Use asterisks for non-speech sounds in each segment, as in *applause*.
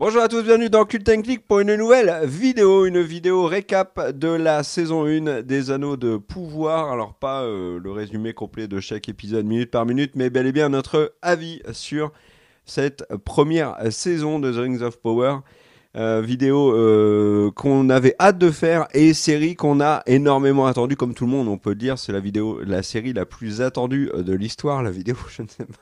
Bonjour à tous, bienvenue dans Cult Click pour une nouvelle vidéo, une vidéo récap de la saison 1 des Anneaux de Pouvoir. Alors pas euh, le résumé complet de chaque épisode minute par minute, mais bel et bien notre avis sur cette première saison de The Rings of Power. Euh, vidéo euh, qu'on avait hâte de faire et série qu'on a énormément attendue comme tout le monde on peut le dire c'est la vidéo la série la plus attendue de l'histoire la vidéo *laughs* je ne sais pas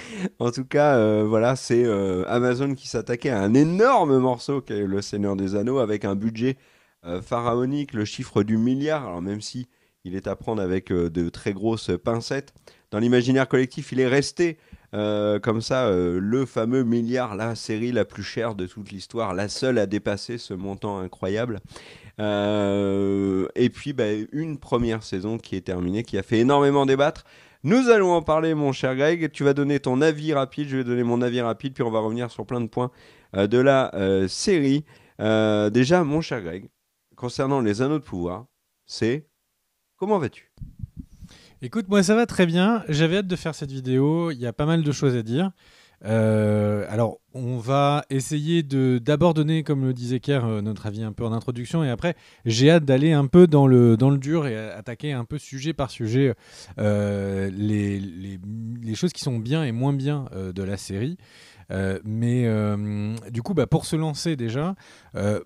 *laughs* en tout cas, euh, voilà, c'est euh, Amazon qui s'attaquait à un énorme morceau qu'est Le Seigneur des Anneaux avec un budget euh, pharaonique, le chiffre du milliard. Alors même si il est à prendre avec de très grosses pincettes, dans l'imaginaire collectif, il est resté comme ça le fameux milliard, la série la plus chère de toute l'histoire, la seule à dépasser ce montant incroyable. et puis bah, une première saison qui est terminée, qui a fait énormément débattre. Nous allons en parler, mon cher Greg. Tu vas donner ton avis rapide, je vais donner mon avis rapide, puis on va revenir sur plein de points euh, de la euh, série. Euh, déjà, mon cher Greg, concernant les anneaux de pouvoir, c'est comment vas-tu Écoute, moi ça va très bien. J'avais hâte de faire cette vidéo. Il y a pas mal de choses à dire. Euh, alors, on va essayer de d'abord donner, comme le disait Kerr, euh, notre avis un peu en introduction, et après, j'ai hâte d'aller un peu dans le, dans le dur et attaquer un peu sujet par sujet euh, les, choses qui sont bien et moins bien de la série. mais du coup, bah, pour se lancer déjà,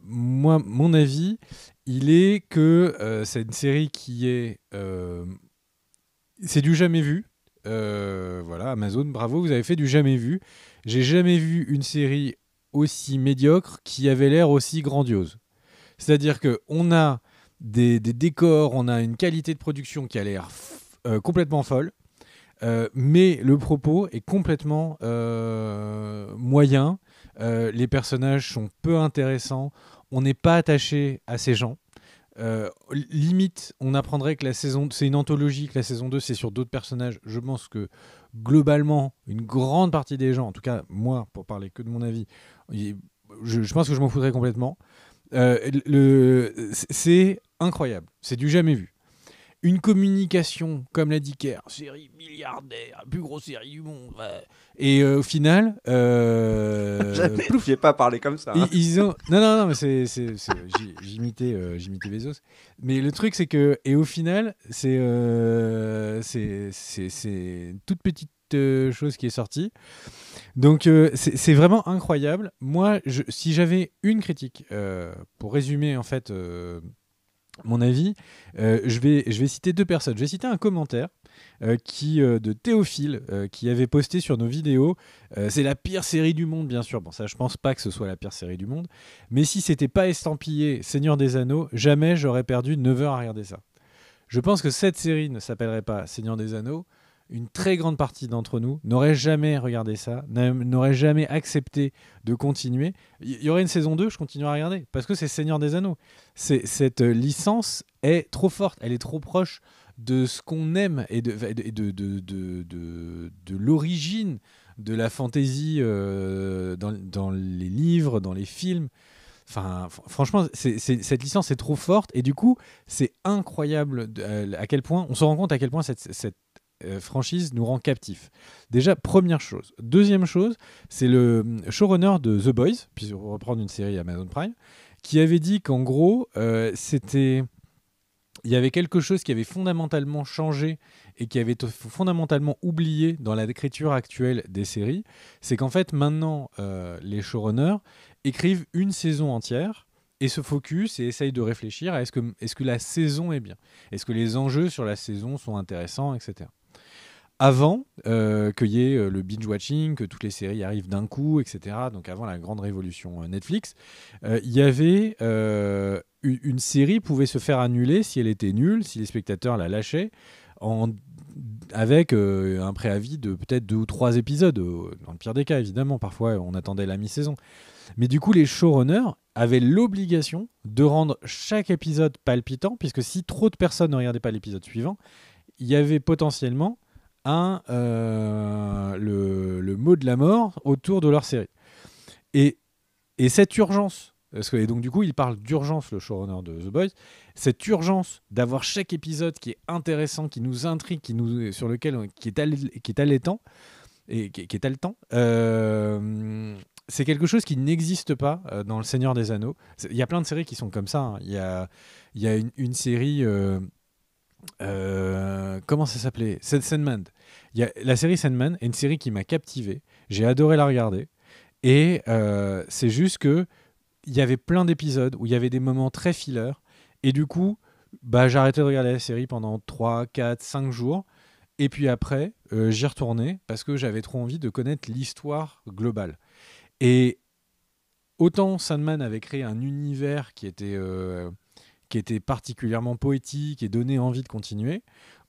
moi, mon avis, il est que c'est une série qui est... c'est du jamais vu, euh, voilà, Amazon, bravo, vous avez fait du jamais vu. J'ai jamais vu une série aussi médiocre qui avait l'air aussi grandiose. C'est-à-dire que on a des, décors, on a une qualité de production qui a l'air euh, complètement folle, euh, mais le propos est complètement moyen. les personnages sont peu intéressants. On n'est pas attaché à ces gens. Euh, limite, on apprendrait que la saison, c'est une anthologie, que la saison 2, c'est sur d'autres personnages. Je pense que globalement, une grande partie des gens, en tout cas moi, pour parler que de mon avis, je, pense que je m'en foutrais complètement. Euh, c'est incroyable, c'est du jamais vu une communication, comme l'a dit Kerr, série milliardaire, la plus grosse série du monde. Et euh, au final. Euh, *laughs* j'ai pas parlé comme ça. Hein. Ils, ont... Non, non, non, mais c'est, c'est, c'est, j'imitais, euh, Bezos. Mais le truc, c'est que. Et au final, c'est, euh, c'est, c'est, c'est une toute petite chose qui est sortie. Donc, c'est, c'est vraiment incroyable. Moi, je, si j'avais une critique, pour résumer, en fait mon avis. Euh, je, vais, je vais citer deux personnes. Je vais citer un commentaire euh, qui, euh, de Théophile qui avait posté sur nos vidéos C'est la pire série du monde, bien sûr. Bon, ça, je pense pas que ce soit la pire série du monde. Mais si c'était pas estampillé Seigneur des Anneaux, jamais j'aurais perdu 9 heures à regarder ça. Je pense que cette série ne s'appellerait pas Seigneur des Anneaux une très grande partie d'entre nous n'aurait jamais regardé ça, n'aurait jamais accepté de continuer. Il y aurait une saison 2, je continuerai à regarder, parce que c'est Seigneur des Anneaux. Cette euh, licence est trop forte, elle est trop proche de ce qu'on aime et de, de, de, l'origine de la fantaisie euh, dans, les livres, dans les films. Enfin, franchement, cette licence est trop forte et du coup, c'est incroyable euh, à quel point, on se rend compte à quel point cette euh, franchise nous rend captifs. Déjà, première chose. Deuxième chose, c'est le euh, showrunner de The Boys, puis on reprendre une série Amazon Prime, qui avait dit qu'en gros, euh, c'était. Il y avait quelque chose qui avait fondamentalement changé et qui avait fondamentalement oublié dans l'écriture actuelle des séries. C'est qu'en fait, maintenant, les showrunners écrivent une saison entière et se focus et essayent de réfléchir à est-ce que, est -ce que la saison est bien Est-ce que les enjeux sur la saison sont intéressants, etc avant euh, qu'il y ait euh, le binge-watching, que toutes les séries arrivent d'un coup, etc. Donc avant la grande révolution euh, Netflix, il y avait une, série pouvait se faire annuler si elle était nulle, si les spectateurs la lâchaient, en, avec un préavis de peut-être deux ou trois épisodes, dans le pire des cas évidemment, parfois on attendait la mi-saison. Mais du coup les showrunners avaient l'obligation de rendre chaque épisode palpitant, puisque si trop de personnes ne regardaient pas l'épisode suivant, il y avait potentiellement euh, le, mot de la mort autour de leur série. Et, et cette urgence, parce que, et donc du coup il parle d'urgence, le showrunner de The Boys, cette urgence d'avoir chaque épisode qui est intéressant, qui nous intrigue, qui nous, sur lequel qui, est allé, qui est allaitant, et qui, est le euh, c'est quelque chose qui n'existe pas euh, dans Le Seigneur des Anneaux. Il y a plein de séries qui sont comme ça. Hein. Il, y a, y une, série... Euh, euh, comment ça s'appelait Sandman. y la série Sandman est une série qui m'a captivé. J'ai adoré la regarder. Et euh, c'est juste que il y avait plein d'épisodes où il y avait des moments très fillers. Et du coup, bah, j'ai arrêté de regarder la série pendant 3, 4, 5 jours. Et puis après, euh, j'y retournais parce que j'avais trop envie de connaître l'histoire globale. Et autant Sandman avait créé un univers qui était qui était particulièrement poétique et donnait envie de continuer.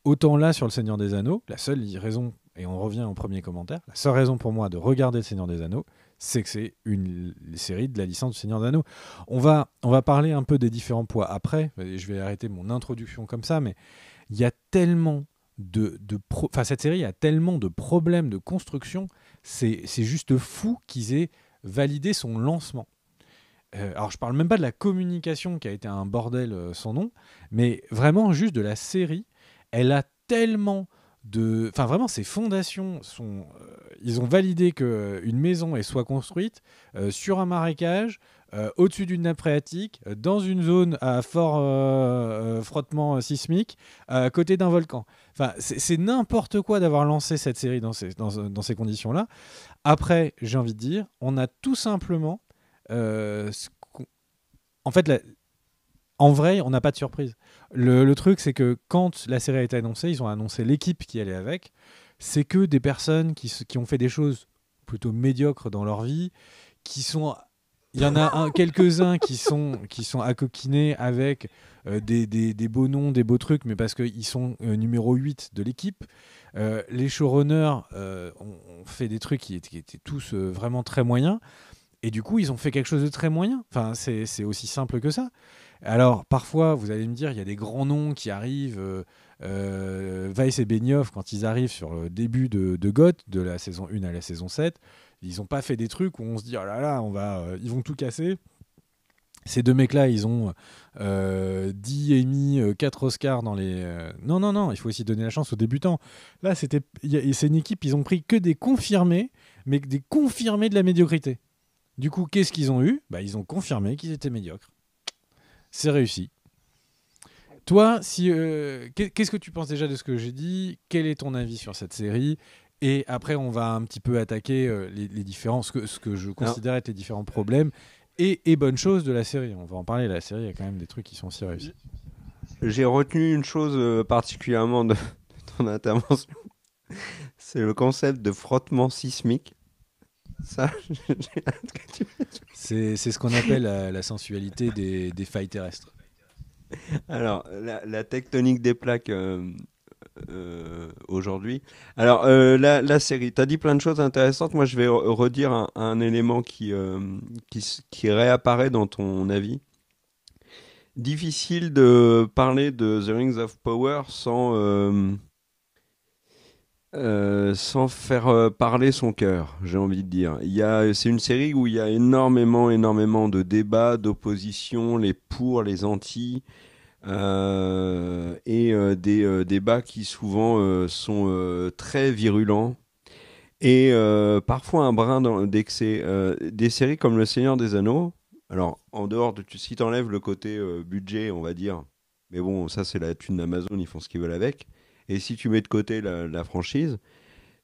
Autant là, sur Le Seigneur des Anneaux, la seule raison, et on revient au premier commentaire, la seule raison pour moi de regarder Le Seigneur des Anneaux, c'est que c'est une série de la licence du Seigneur des Anneaux. On va, on va parler un peu des différents poids après, je vais arrêter mon introduction comme ça, mais il y a tellement de... de enfin, cette série a tellement de problèmes de construction, c'est juste fou qu'ils aient validé son lancement. Euh, alors je parle même pas de la communication qui a été un bordel euh, sans nom, mais vraiment juste de la série, elle a tellement de, enfin vraiment ses fondations sont, euh, ils ont validé que une maison soit construite sur un marécage, au-dessus d'une nappe phréatique, dans une zone à fort frottement sismique, à côté d'un volcan. Enfin c'est n'importe quoi d'avoir lancé cette série dans ces conditions là. Après j'ai envie de dire, on a tout simplement euh, en fait, en vrai, on n'a pas de surprise. Le, truc, c'est que quand la série a été annoncée, ils ont annoncé l'équipe qui allait avec. C'est que des personnes qui, ont fait des choses plutôt médiocres dans leur vie, qui sont. Il y en a *laughs* quelques-uns qui sont, qui sont accoquinés avec euh, des, beaux noms, des beaux trucs, mais parce qu'ils sont euh, numéro 8 de l'équipe. les showrunners ont, fait des trucs qui étaient tous vraiment très moyens. Et du coup, ils ont fait quelque chose de très moyen. Enfin, c'est aussi simple que ça. Alors, parfois, vous allez me dire, il y a des grands noms qui arrivent. Euh, euh Weiss et Benioff, quand ils arrivent sur le début de, de Goth, de la saison 1 à la saison 7, ils n'ont pas fait des trucs où on se dit, oh là là, on va, euh, ils vont tout casser. Ces deux mecs-là, ils ont euh, dit et mis 4 euh, Oscars dans les. Non, non, non, il faut aussi donner la chance aux débutants. Là, c'était, c'est une équipe, ils ont pris que des confirmés, mais des confirmés de la médiocrité. Du coup, qu'est-ce qu'ils ont eu bah, Ils ont confirmé qu'ils étaient médiocres. C'est réussi. Toi, si, euh, qu'est-ce que tu penses déjà de ce que j'ai dit Quel est ton avis sur cette série Et après, on va un petit peu attaquer euh, les, les, ce que, je considère être les différents problèmes et, bonnes choses de la série. On va en parler, la série, il y a quand même des trucs qui sont si réussis. J'ai retenu une chose euh, particulièrement *laughs* de ton intervention. C'est le concept de frottement sismique. Ça, *laughs* c'est ce qu'on appelle la, sensualité des, des failles terrestres. Alors, la, tectonique des plaques euh, euh, aujourd'hui. Alors, euh, la, série, tu as dit plein de choses intéressantes. Moi, je vais redire un, élément qui, qui, qui, réapparaît dans ton avis. Difficile de parler de The Rings of Power sans euh, sans faire euh, parler son cœur, j'ai envie de dire. c'est une série où il y a énormément, énormément de débats, d'opposition les pour, les anti, euh, et des débats qui souvent sont très virulents et parfois un brin d'excès. des séries comme Le Seigneur des Anneaux, alors en dehors de, si t'enlèves le côté budget, on va dire, mais bon, ça c'est la thune d'Amazon, ils font ce qu'ils veulent avec et si tu mets de côté la, franchise,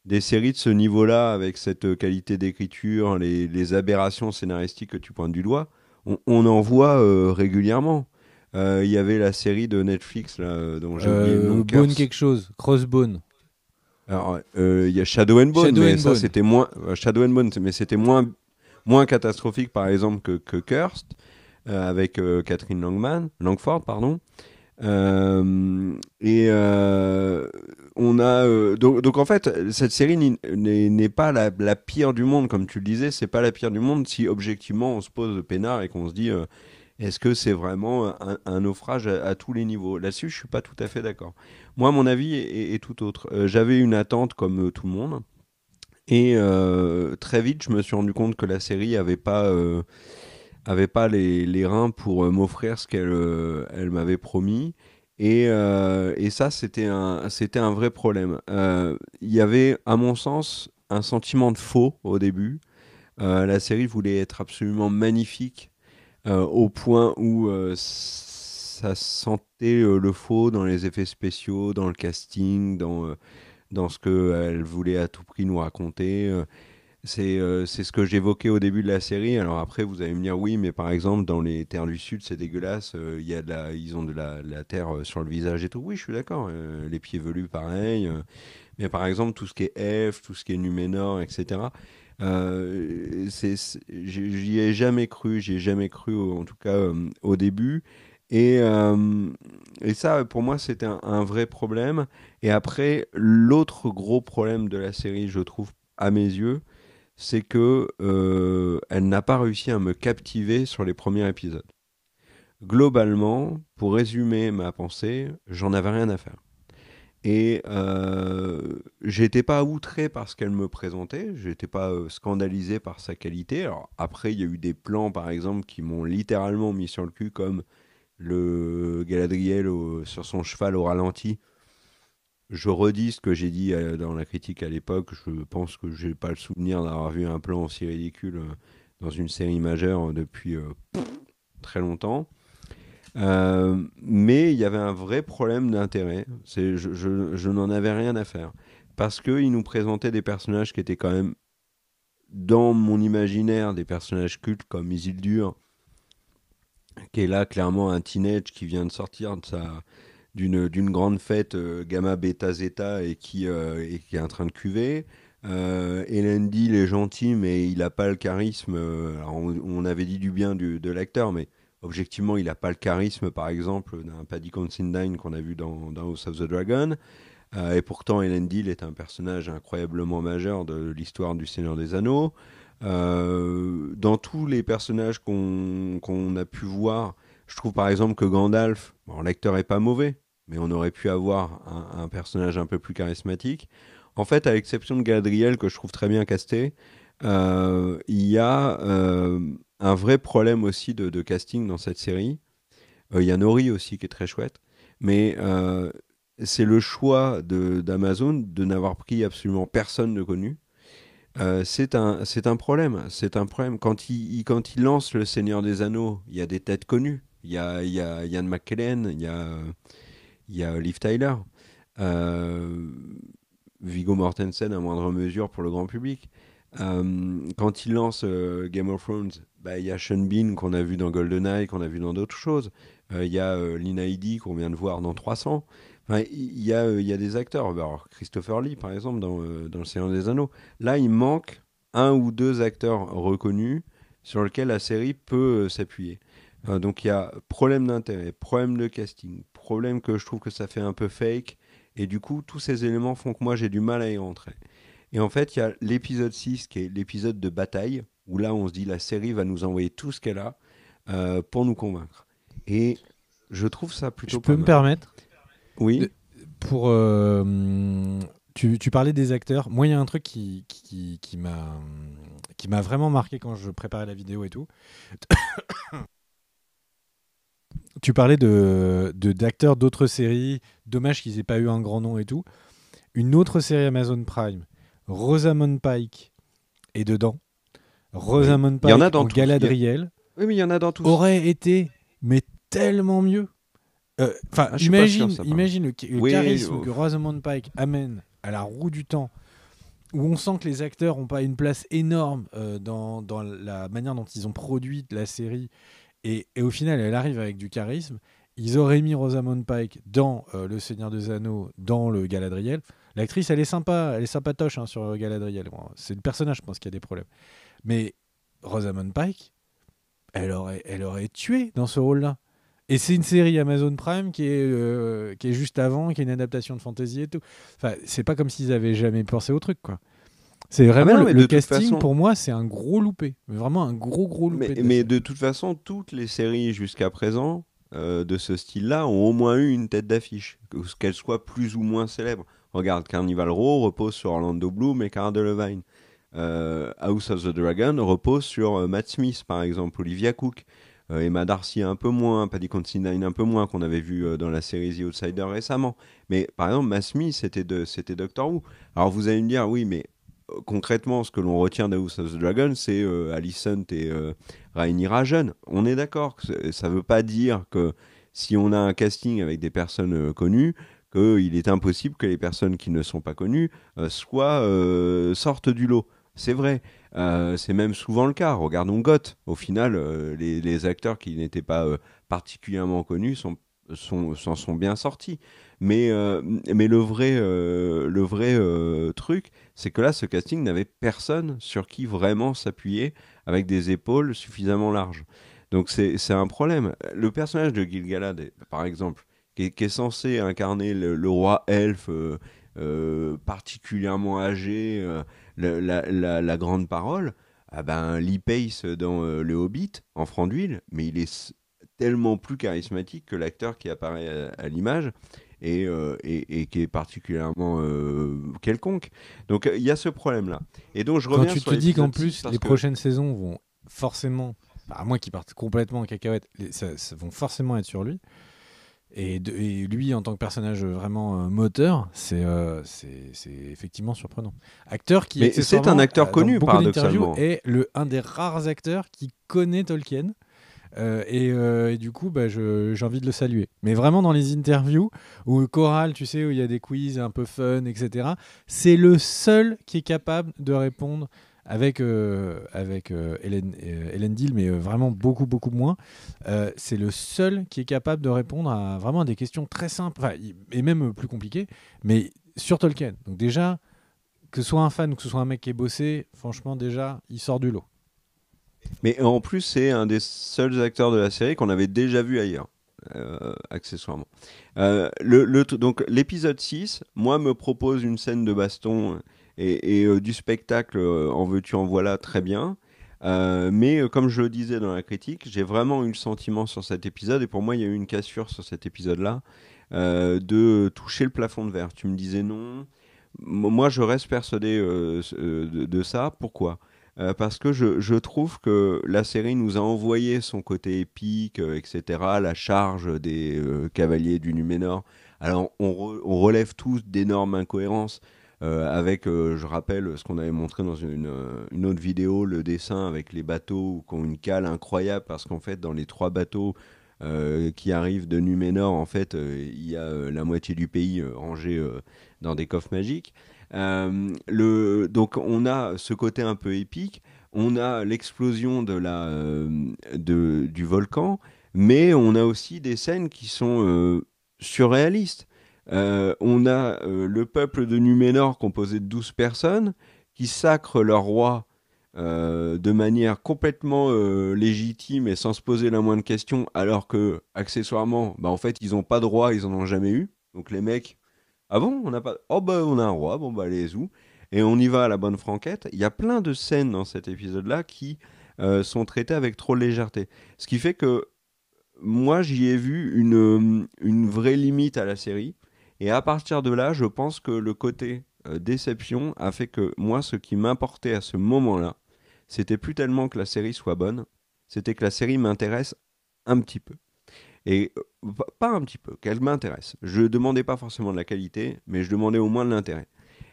des séries de ce niveau-là, avec cette qualité d'écriture, les, aberrations scénaristiques que tu pointes du doigt, on, en voit euh, régulièrement. Euh, il y avait la série de Netflix là, dont j'ai oublié le nom. Euh, quelque chose, Crossbone. Alors, il y a Shadow and Bone, mais ça c'était moins Shadow and Bone, mais c'était moins moins catastrophique par exemple que, que avec Catherine Langman, Langford pardon. Euh, et euh, on a euh, donc, en fait cette série n'est pas la, pire du monde comme tu le disais c'est pas la pire du monde si objectivement on se pose peinard et qu'on se dit est-ce que c'est vraiment un, naufrage à, tous les niveaux Là-dessus, je suis pas tout à fait d'accord. Moi, mon avis est, tout autre. J'avais une attente comme tout le monde, et très vite, je me suis rendu compte que la série avait pas avait pas les, reins pour euh, m'offrir ce qu'elle euh, elle m'avait promis. Et, euh, et ça, c'était un, un vrai problème. Il y avait, à mon sens, un sentiment de faux au début. la série voulait être absolument magnifique au point où ça sentait le faux dans les effets spéciaux, dans le casting, dans, dans ce qu'elle voulait à tout prix nous raconter. Euh, c'est ce que j'évoquais au début de la série. Alors après, vous allez me dire oui, mais par exemple, dans les terres du Sud, c'est dégueulasse. Euh, il y a ils ont de la, terre euh, sur le visage et tout. Oui, je suis d'accord. les pieds velus, pareil. mais par exemple, tout ce qui est F, tout ce qui est Numénor, etc. J'y ai jamais cru. J'y ai jamais cru, en tout cas au début. Et, et, ça, pour moi, c'était un, vrai problème. Et après, l'autre gros problème de la série, je trouve, à mes yeux, c'est que euh, elle n'a pas réussi à me captiver sur les premiers épisodes. Globalement, pour résumer ma pensée, j'en avais rien à faire. Et euh, j'étais pas outré par ce qu'elle me présentait, j'étais pas euh, scandalisé par sa qualité. après, il y a eu des plans, par exemple, qui m'ont littéralement mis sur le cul, comme le Galadriel sur son cheval au ralenti, je redis ce que j'ai dit euh, dans la critique à l'époque. Je pense que je n'ai pas le souvenir d'avoir vu un plan aussi ridicule euh, dans une série majeure euh, depuis très longtemps. mais il y avait un vrai problème d'intérêt. Je, je, je n'en avais rien à faire. Parce qu'il nous présentait des personnages qui étaient quand même, dans mon imaginaire, des personnages cultes comme Isildur, qui est là clairement un teenage qui vient de sortir de sa, d'une grande fête euh, gamma, bêta, zeta euh, et qui, est en train de cuver. Euh, est gentil, mais il n'a pas le charisme. Euh, on, avait dit du bien de l'acteur, mais objectivement, il n'a pas le charisme, par exemple, d'un Paddy Considine qu'on a vu dans, dans, House of the Dragon. et pourtant, Elendil est un personnage incroyablement majeur de l'histoire du Seigneur des Anneaux. dans tous les personnages qu'on a pu voir, je trouve par exemple que Gandalf, bon, l'acteur est pas mauvais, mais on aurait pu avoir un, personnage un peu plus charismatique. En fait, à l'exception de Galadriel, que je trouve très bien casté, euh, il y a euh, un vrai problème aussi de, casting dans cette série. Euh, il y a Nori aussi qui est très chouette, mais c'est le choix d'Amazon de, n'avoir pris absolument personne de connu. c'est un, un problème. C'est un problème. Quand il, il, quand il lance Le Seigneur des Anneaux, il y a des têtes connues. Il y a, il y a Ian McKellen, il y a il y a Liv Tyler, euh, Vigo Mortensen à moindre mesure pour le grand public. Euh, quand il lance euh, Game of Thrones, bah, il y a Sean Bean qu'on a vu dans GoldenEye, qu'on a vu dans d'autres choses. Il y a Lina Headey qu'on vient de voir dans 300. Enfin, il y, a, il y a des acteurs. Bah, Christopher Lee, par exemple, dans, dans Le Seigneur des Anneaux. Là, il manque un ou deux acteurs reconnus sur lesquels la série peut s'appuyer. donc, il y a problème d'intérêt, problème de casting, problème que je trouve que ça fait un peu fake. Et du coup, tous ces éléments font que moi, j'ai du mal à y rentrer. Et en fait, il y a l'épisode 6, qui est l'épisode de bataille, où là, on se dit, la série va nous envoyer tout ce qu'elle a euh, pour nous convaincre. Et je trouve ça plutôt... tu peux me permettre Oui. pour... Euh, tu, tu, parlais des acteurs. Moi, il y a un truc qui, qui, qui m'a vraiment marqué quand je préparais la vidéo et tout tu parlais de, d'acteurs d'autres séries. Dommage qu'ils aient pas eu un grand nom et tout. Une autre série Amazon Prime, Rosamund Pike est dedans. Rosamund Pike y Galadriel. il y en a dans Aurait été, mais tellement mieux. Euh, enfin, ah, imagine, imagine le, charisme que Rosamund Pike amène à la roue du temps, où on sent que les acteurs n'ont pas une place énorme euh, dans, dans, la manière dont ils ont produit la série et, au final, elle arrive avec du charisme. Ils auraient mis Rosamund Pike dans euh, Le Seigneur des Anneaux, dans le Galadriel. L'actrice, elle est sympa, elle est sympatoche hein, sur euh, Galadriel. c'est le personnage, je pense, qui a des problèmes. Mais Rosamund Pike, elle aurait, elle aurait tué dans ce rôle-là. Et c'est une série Amazon Prime qui est, euh, qui est juste avant, qui est une adaptation de fantasy et tout. Enfin, c'est pas comme s'ils avaient jamais pensé au truc, quoi. C'est ah vraiment le, casting pour moi, c'est un gros loupé, vraiment un gros gros loupé. Mais de, toute façon, toutes les séries jusqu'à présent euh, de ce style-là ont au moins eu une tête d'affiche, qu'elles soient plus ou moins célèbres. Regarde, Carnival Row repose sur Orlando Bloom et Cara Delevingne. Euh, House of the Dragon repose sur euh, Matt Smith, par exemple, Olivia Cook, Emma Darcy un peu moins, Paddy Considine un peu moins, qu'on avait vu dans la série The Outsider récemment. Mais par exemple, Matt Smith, c'était Doctor Who. Alors vous allez me dire, oui, mais concrètement, ce que l'on retient de House of the Dragon, c'est euh, Alicent et euh, Rhaenyra jeune. On est d'accord, ça ne veut pas dire que si on a un casting avec des personnes euh, connues, qu'il est impossible que les personnes qui ne sont pas connues soient, sortent du lot. C'est vrai. c'est même souvent le cas. Regardons Goth. Au final, les, acteurs qui n'étaient pas particulièrement connus s'en sont, bien sortis. Mais, euh, mais le vrai, euh, le vrai euh, truc, c'est que là, ce casting n'avait personne sur qui vraiment s'appuyer avec des épaules suffisamment larges. Donc c'est un problème. Le personnage de Gilgalad, par exemple, qui est, censé incarner le, roi elfe particulièrement âgé, la, grande parole, ah ben, Lee Pace dans Le Hobbit, en franc d'huile, mais il est tellement plus charismatique que l'acteur qui apparaît à l'image. Euh, et, qui est particulièrement euh, quelconque. Donc euh, il y a ce problème-là. Et donc je reviens Quand tu te dis qu'en plus les prochaines saisons vont forcément, à moins qu'ils partent complètement en cacahuète, ça, vont forcément être sur lui. Et, lui, en tant que personnage vraiment moteur, c'est effectivement surprenant. Acteur qui c'est un acteur connu paradoxalement. et le un des rares acteurs qui connaît Tolkien euh, euh, et, du coup, bah, j'ai envie de le saluer. Mais vraiment, dans les interviews, ou Coral, tu sais, où il y a des quiz un peu fun, etc., c'est le seul qui est capable de répondre avec, euh, avec Hélène, Hélène, Deal, mais vraiment beaucoup, beaucoup moins. c'est le seul qui est capable de répondre à vraiment des questions très simples, et même plus compliquées, mais sur Tolkien. Donc déjà, que ce soit un fan ou que ce soit un mec qui est bossé, franchement, déjà, il sort du lot. Mais en plus, c'est un des seuls acteurs de la série qu'on avait déjà vu ailleurs, euh, accessoirement. Euh, donc l'épisode 6, moi, me propose une scène de baston et, euh, du spectacle en veux-tu, en voilà, très bien. mais comme je le disais dans la critique, j'ai vraiment eu le sentiment sur cet épisode, et pour moi, il y a eu une cassure sur cet épisode-là, de toucher le plafond de verre. Tu me disais non. Moi, je reste persuadé de, ça. Pourquoi euh, parce que je, trouve que la série nous a envoyé son côté épique, euh, etc., la charge des euh, cavaliers du Numenor. Alors on, relève tous d'énormes incohérences. avec, je rappelle, ce qu'on avait montré dans une, autre vidéo, le dessin avec les bateaux qui ont une cale incroyable, parce qu'en fait, dans les trois bateaux, qui arrivent de Numénor, en fait, il y a la moitié du pays rangé dans des coffres magiques. Euh, donc on a ce côté un peu épique, on a l'explosion de la, euh, du volcan, mais on a aussi des scènes qui sont euh, surréalistes. on a le peuple de Numénor composé de 12 personnes qui sacrent leur roi de manière complètement légitime et sans se poser la moindre question, alors que accessoirement, bah, en fait, ils n'ont pas droit, ils n'en ont jamais eu. Donc les mecs, ah bon On n'a pas. Oh bah, on a un roi, bon bah allez où Et on y va à la bonne franquette. Il y a plein de scènes dans cet épisode-là qui euh, sont traitées avec trop de légèreté. Ce qui fait que moi j'y ai vu une, une vraie limite à la série. Et à partir de là, je pense que le côté euh, déception a fait que moi ce qui m'importait à ce moment-là, c'était plus tellement que la série soit bonne, c'était que la série m'intéresse un petit peu. Et euh, pas un petit peu, qu'elle m'intéresse. Je ne demandais pas forcément de la qualité, mais je demandais au moins de l'intérêt.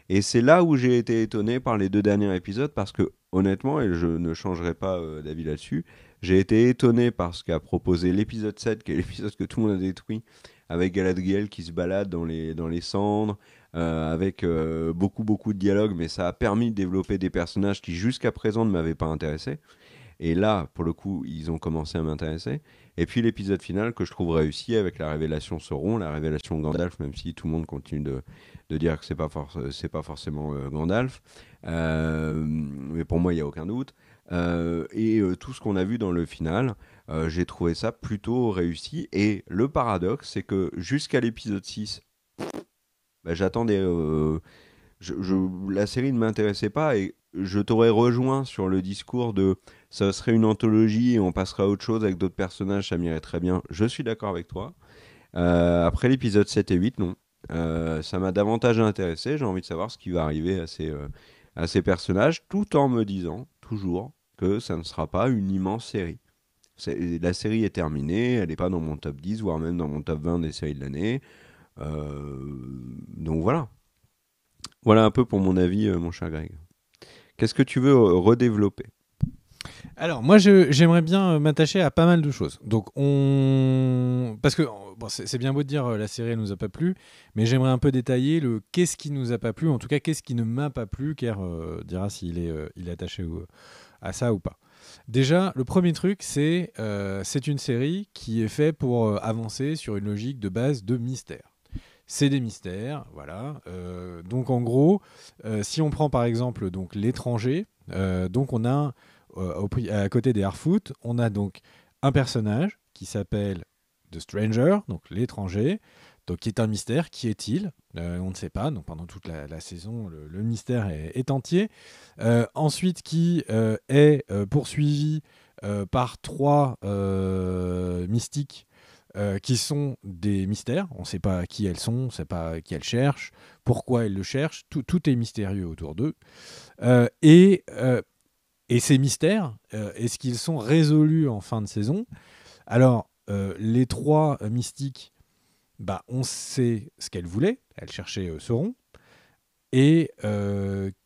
Et c'est là où j'ai été étonné par les deux derniers épisodes parce que honnêtement, et je ne changerai pas euh, d'avis là-dessus, j'ai été étonné parce ce qu'a proposé l'épisode 7, qui est *laughs* l'épisode que tout le monde a détruit, avec Galadriel qui se balade dans les, dans les cendres, euh, avec beaucoup beaucoup de dialogues, mais ça a permis de développer des personnages qui jusqu'à présent ne m'avaient pas intéressé. Et là, pour le coup, ils ont commencé à m'intéresser. Et puis l'épisode final que je trouve réussi avec la révélation Sauron, la révélation Gandalf, même si tout le monde continue de, de dire que c'est pas, pas forcément euh, Gandalf. Euh, mais pour moi, il n'y a aucun doute. Euh, et tout ce qu'on a vu dans le final, j'ai trouvé ça plutôt réussi. Et le paradoxe, c'est que jusqu'à l'épisode 6, bah, j'attendais. je, la série ne m'intéressait pas et je t'aurais rejoint sur le discours de ça serait une anthologie et on passera à autre chose avec d'autres personnages, ça m'irait très bien. Je suis d'accord avec toi. Euh, après l'épisode 7 et 8, non. Euh, ça m'a davantage intéressé. J'ai envie de savoir ce qui va arriver à ces, euh, à ces personnages, tout en me disant toujours que ça ne sera pas une immense série. La série est terminée, elle n'est pas dans mon top 10, voire même dans mon top 20 des séries de l'année. donc voilà. Voilà un peu pour mon avis, mon cher Greg. Qu'est-ce que tu veux euh, redévelopper alors moi j'aimerais bien euh, m'attacher à pas mal de choses. Donc on parce que c'est bien beau de dire euh, la série elle nous a pas plu, mais j'aimerais un peu détailler le qu'est-ce qui nous a pas plu, en tout cas qu'est-ce qui ne m'a pas plu, car dira s'il est il attaché à ça ou pas. Déjà le premier truc c'est c'est une série qui est faite pour avancer sur une logique de base de mystère c'est des mystères, voilà. Euh, donc en gros, euh, si on prend par exemple donc l'étranger, euh, donc on a à côté des Harfoot, on a donc un personnage qui s'appelle The Stranger, donc l'étranger, donc qui est un mystère. Qui est-il On ne sait pas. Donc pendant toute la, saison, le, mystère est entier. ensuite, qui est poursuivi par trois mystiques euh, qui sont des mystères. On ne sait pas qui elles sont, on ne sait pas qui elles cherchent, pourquoi elles le cherchent. Tout, est mystérieux autour d'eux. Euh, euh, et, ces mystères, est-ce qu'ils sont résolus en fin de saison Alors, les trois mystiques, bah, on sait ce qu'elles voulaient. Elles cherchaient Sauron. Et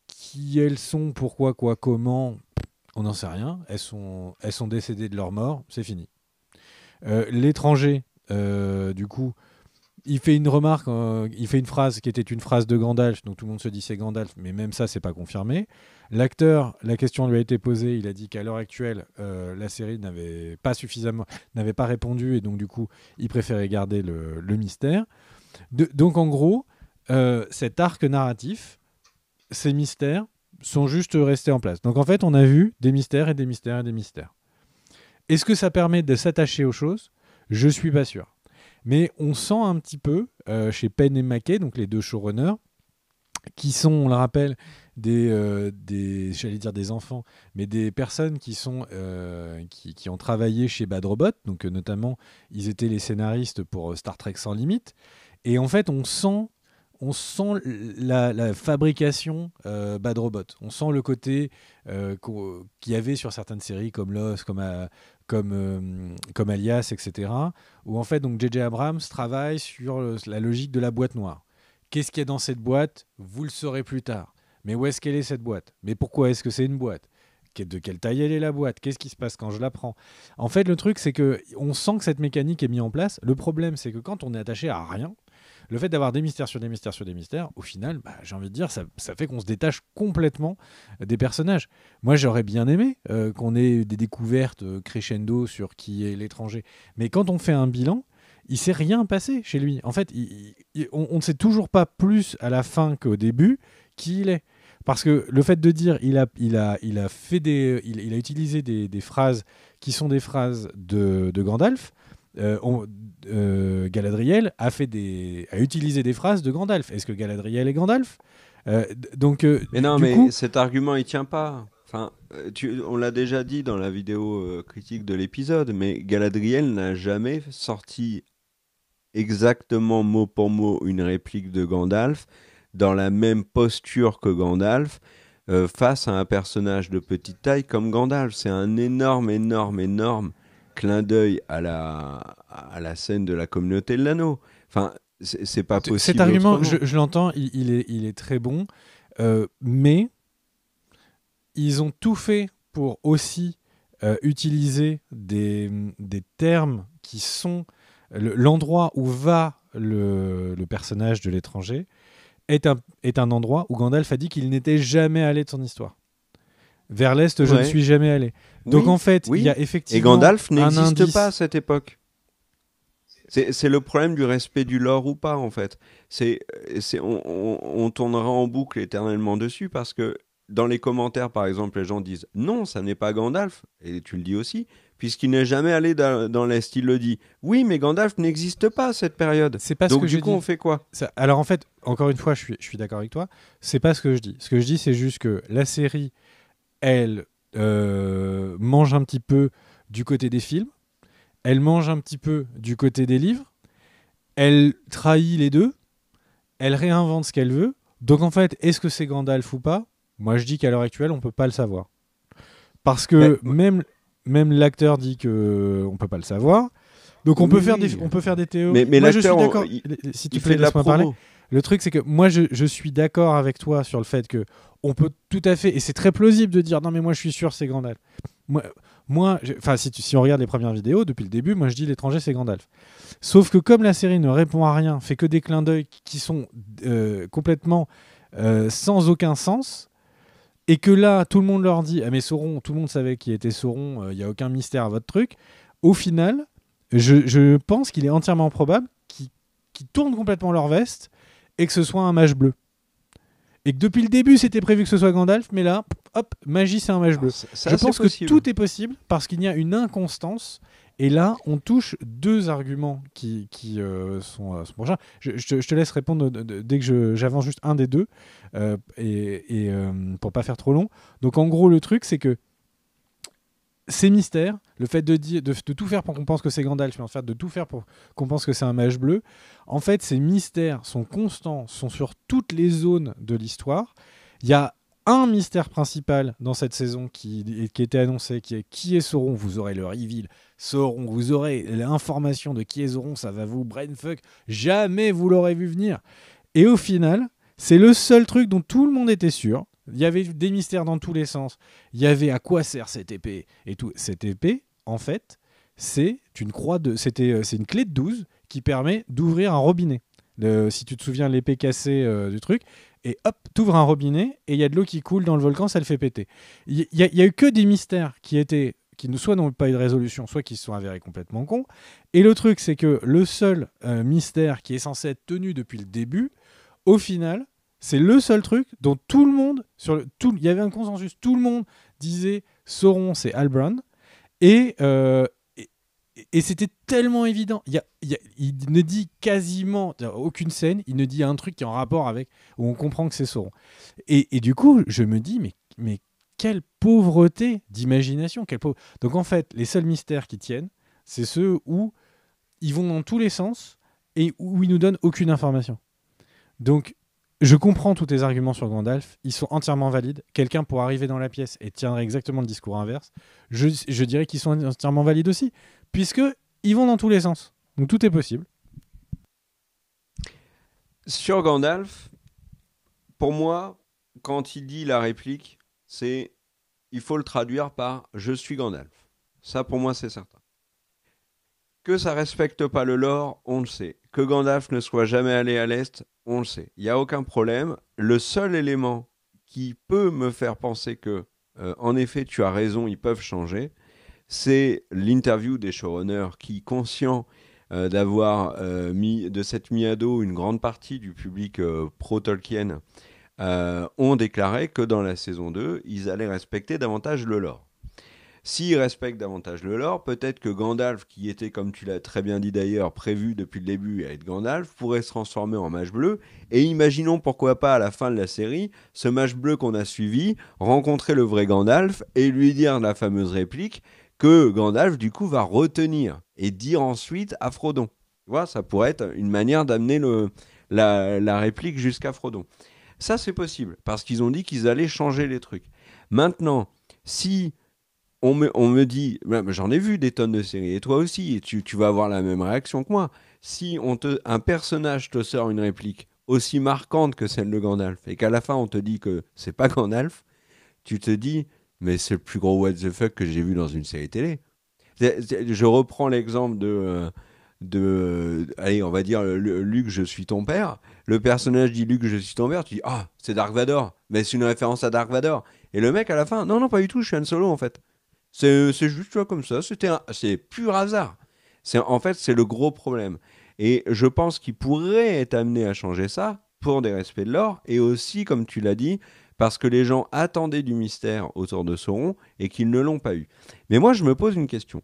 qui elles sont, pourquoi, quoi, comment, on n'en sait rien. Elles sont, elles sont décédées de leur mort, c'est fini. Euh, l'étranger, euh, du coup, il fait une remarque, euh, il fait une phrase qui était une phrase de Gandalf, donc tout le monde se dit c'est Gandalf, mais même ça, c'est pas confirmé. L'acteur, la question lui a été posée, il a dit qu'à l'heure actuelle, la série n'avait pas suffisamment, n'avait pas répondu, et donc du coup, il préférait garder le, mystère. donc en gros, cet arc narratif, ces mystères sont juste restés en place. Donc en fait, on a vu des mystères et des mystères et des mystères. Est-ce que ça permet de s'attacher aux choses Je suis pas sûr. Mais on sent un petit peu euh, chez Penn et McKay, donc les deux showrunners, qui sont, on le rappelle, des, euh, des dire des enfants, mais des personnes qui sont euh, qui, ont travaillé chez Bad Robot, donc notamment ils étaient les scénaristes pour Star Trek sans limite. Et en fait, on sent on sent la, fabrication euh, Bad Robot. On sent le côté euh, qu'il y avait sur certaines séries comme Lost, comme, euh, euh, Alias, etc. Où en fait, donc J.J. Abrams travaille sur la logique de la boîte noire. Qu'est-ce qu'il y a dans cette boîte Vous le saurez plus tard. Mais où est-ce qu'elle est cette boîte Mais pourquoi est-ce que c'est une boîte de quelle taille elle est la boîte, qu'est-ce qui se passe quand je la prends. En fait, le truc, c'est que on sent que cette mécanique est mise en place. Le problème, c'est que quand on est attaché à rien, le fait d'avoir des mystères sur des mystères sur des mystères, au final, bah, j'ai envie de dire, ça, fait qu'on se détache complètement des personnages. Moi, j'aurais bien aimé euh, qu'on ait des découvertes euh, crescendo sur qui est l'étranger. Mais quand on fait un bilan, il s'est rien passé chez lui. En fait, on ne sait toujours pas plus à la fin qu'au début qui il est. Parce que le fait de dire il a, utilisé des, phrases qui sont des phrases de Gandalf, euh, euh, Galadriel a, fait des, a utilisé des phrases de Gandalf. Est-ce que Galadriel est Gandalf euh, donc, Mais non, mais cet argument, il tient pas. Enfin, on l'a déjà dit dans la vidéo critique de l'épisode, mais Galadriel n'a jamais sorti exactement mot pour mot une réplique de Gandalf dans la même posture que Gandalf face à un personnage de petite taille comme Gandalf. C'est un énorme, énorme, énorme clin d'œil à la, à la scène de la communauté de l'anneau. Enfin, c'est pas possible. Cet argument, je, l'entends, il, est, il est très bon, euh, mais ils ont tout fait pour aussi euh, utiliser des, des, termes qui sont l'endroit où va le, le personnage de l'étranger est un, est un endroit où Gandalf a dit qu'il n'était jamais allé de son histoire. Vers l'Est, je ne suis jamais allé. Donc en fait, il oui. y a effectivement. Et Gandalf n'existe pas à cette époque. C'est le problème du respect du lore ou pas, en fait. C'est on, tournera en boucle éternellement dessus parce que dans les commentaires, par exemple, les gens disent non, ça n'est pas Gandalf, et tu le dis aussi, puisqu'il n'est jamais allé dans, dans l'Est, il le dit. Oui, mais Gandalf n'existe pas à cette période. C'est pas ce que du coup, on fait quoi Alors en fait, encore une fois, je suis, je suis d'accord avec toi, c'est pas ce que je dis. Ce que je dis, c'est juste que la série, elle euh, mange un petit peu du côté des films, elle mange un petit peu du côté des livres, elle trahit les deux, elle réinvente ce qu'elle veut. Donc en fait, est-ce que c'est Gandalf ou pas Moi, je dis qu'à l'heure actuelle, on peut pas le savoir. Parce que même, même l'acteur dit que euh, on peut pas le savoir. Donc on peut faire des on peut faire des théories. Mais, mais je suis d'accord. si tu fais la moi parler. Le truc c'est que moi je suis d'accord avec toi sur le fait que on peut tout à fait, et c'est très plausible de dire non mais moi je suis sûr c'est Gandalf. Moi, moi enfin si, si on regarde les premières vidéos depuis le début, moi je dis l'étranger c'est Gandalf. Sauf que comme la série ne répond à rien, fait que des clins d'œil qui sont euh, complètement euh, sans aucun sens, et que là tout le monde leur dit ah mais Sauron, tout le monde savait qui était Sauron, il euh, y n'y a aucun mystère à votre truc. Au final, je, pense qu'il est entièrement probable qu'ils tournent complètement leur veste et que ce soit un mage bleu et que depuis le début c'était prévu que ce soit Gandalf, mais là, hop, magie c'est un mage ah, bleu. Je pense que tout est possible parce qu'il y a une inconstance. Et là, on touche deux arguments qui, qui euh, sont, euh, prochains. Je, te, laisse répondre dès que j'avance juste un des deux, euh, et, et pour pas faire trop long. Donc en gros, le truc, c'est que ces mystères, le fait de, tout faire pour qu'on pense que c'est Gandalf, mais en fait de tout faire pour qu'on pense que c'est un mage bleu, en fait ces mystères sont constants, sont sur toutes les zones de l'histoire. Il y a un mystère principal dans cette saison qui, qui était annoncé, qui est qui est Sauron, vous aurez le reveal, Sauron, vous aurez l'information de qui est Sauron, ça va vous brainfuck, jamais vous l'aurez vu venir. Et au final, c'est le seul truc dont tout le monde était sûr, il y avait des mystères dans tous les sens. Il y avait à quoi sert cette épée et tout. Cette épée, en fait, c'est une croix de, c'était, euh, une clé de 12 qui permet d'ouvrir un robinet. si tu te souviens l'épée cassée euh, du truc, et hop, t'ouvres un robinet et il y a de l'eau qui coule dans le volcan, ça le fait péter. Il y, a eu que des mystères qui étaient qui ne soit donc pas eu de résolution, soit qui se sont avérés complètement cons. Et le truc, c'est que le seul euh, mystère qui est censé être tenu depuis le début, au final, c'est le seul truc dont tout le monde, sur tout, il y avait un consensus, tout le monde disait Sauron, c'est Albrand. Euh, et, et, c'était tellement évident. Il, il, ne dit quasiment aucune scène, il ne dit un truc qui est en rapport avec, où on comprend que c'est Sauron. Et, du coup, je me dis, mais, mais quelle pauvreté d'imagination. pauvre... Donc en fait, les seuls mystères qui tiennent, c'est ceux où ils vont dans tous les sens et où ils nous donnent aucune information. Donc je comprends tous tes arguments sur Gandalf, ils sont entièrement valides. Quelqu'un pour arriver dans la pièce et tiendrait exactement le discours inverse, je, dirais qu'ils sont entièrement valides aussi, puisque ils vont dans tous les sens. Donc tout est possible. Sur Gandalf, pour moi, quand il dit la réplique, c'est il faut le traduire par je suis Gandalf. Ça pour moi c'est certain. Que ça respecte pas le lore, on le sait. Que Gandalf ne soit jamais allé à l'est, on le sait. Il n'y a aucun problème. Le seul élément qui peut me faire penser que, euh, en effet, tu as raison, ils peuvent changer, c'est l'interview des showrunners qui, conscients euh, d'avoir euh, mis de cette mi à une grande partie du public pro-Tolkien, ont déclaré que dans la saison 2, ils allaient respecter davantage le lore. S'ils respectent davantage le lore, peut-être que Gandalf, qui était, comme tu l'as très bien dit d'ailleurs, prévu depuis le début à être Gandalf, pourrait se transformer en mage bleu, et imaginons pourquoi pas à la fin de la série, ce mage bleu qu'on a suivi, rencontrer le vrai Gandalf et lui dire la fameuse réplique que Gandalf du coup va retenir et dire ensuite à Frodon. Tu vois, ça pourrait être une manière d'amener la, la réplique jusqu'à Frodon. Ça c'est possible, parce qu'ils ont dit qu'ils allaient changer les trucs. Maintenant, si on me, dit, bah, bah, j'en ai vu des tonnes de séries, et toi aussi, tu, vas avoir la même réaction que moi. Si on te, un personnage te sort une réplique aussi marquante que celle de Gandalf, et qu'à la fin on te dit que c'est pas *laughs* Gandalf, tu te dis, mais c'est le plus gros what the fuck que j'ai vu dans une série télé. Je reprends l'exemple de, euh, euh, allez, on va dire, Luc, je suis ton père. Le personnage dit Luc, je suis ton père. Tu dis, ah, c'est Dark Vador. Mais c'est une référence à Dark Vador. Et le mec, à la fin, non, non, pas du tout, je suis un Solo, en fait. C'est juste, comme ça. c'est pur hasard. en fait, c'est le gros problème. Et je pense qu'il pourrait être amené à changer ça pour des respects de l'or et aussi, comme tu l'as dit, parce que les gens attendaient du mystère autour de Sauron et qu'ils ne l'ont pas eu. Mais moi, je me pose une question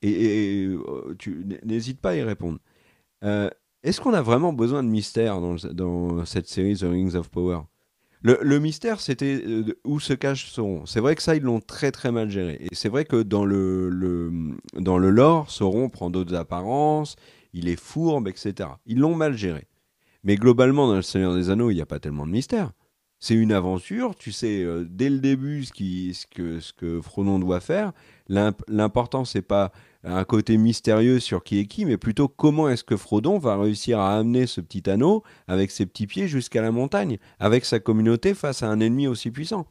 et, euh, tu n'hésites pas à y répondre. Euh, est-ce qu'on a vraiment besoin de mystère dans, dans cette série The Rings of Power le, mystère, c'était euh, où se cache Sauron. C'est vrai que ça, ils l'ont très très mal géré. Et c'est vrai que dans le, dans le lore, Sauron prend d'autres apparences, il est fourbe, etc. Ils l'ont mal géré. Mais globalement, dans Le Seigneur des Anneaux, il n'y a pas tellement de mystère. C'est une aventure, tu sais euh, dès le début ce, qui, ce, que, ce que Frodon doit faire. L'important, c'est pas un côté mystérieux sur qui est qui, mais plutôt comment est-ce que Frodon va réussir à amener ce petit anneau avec ses petits pieds jusqu'à la montagne, avec sa communauté face à un ennemi aussi puissant.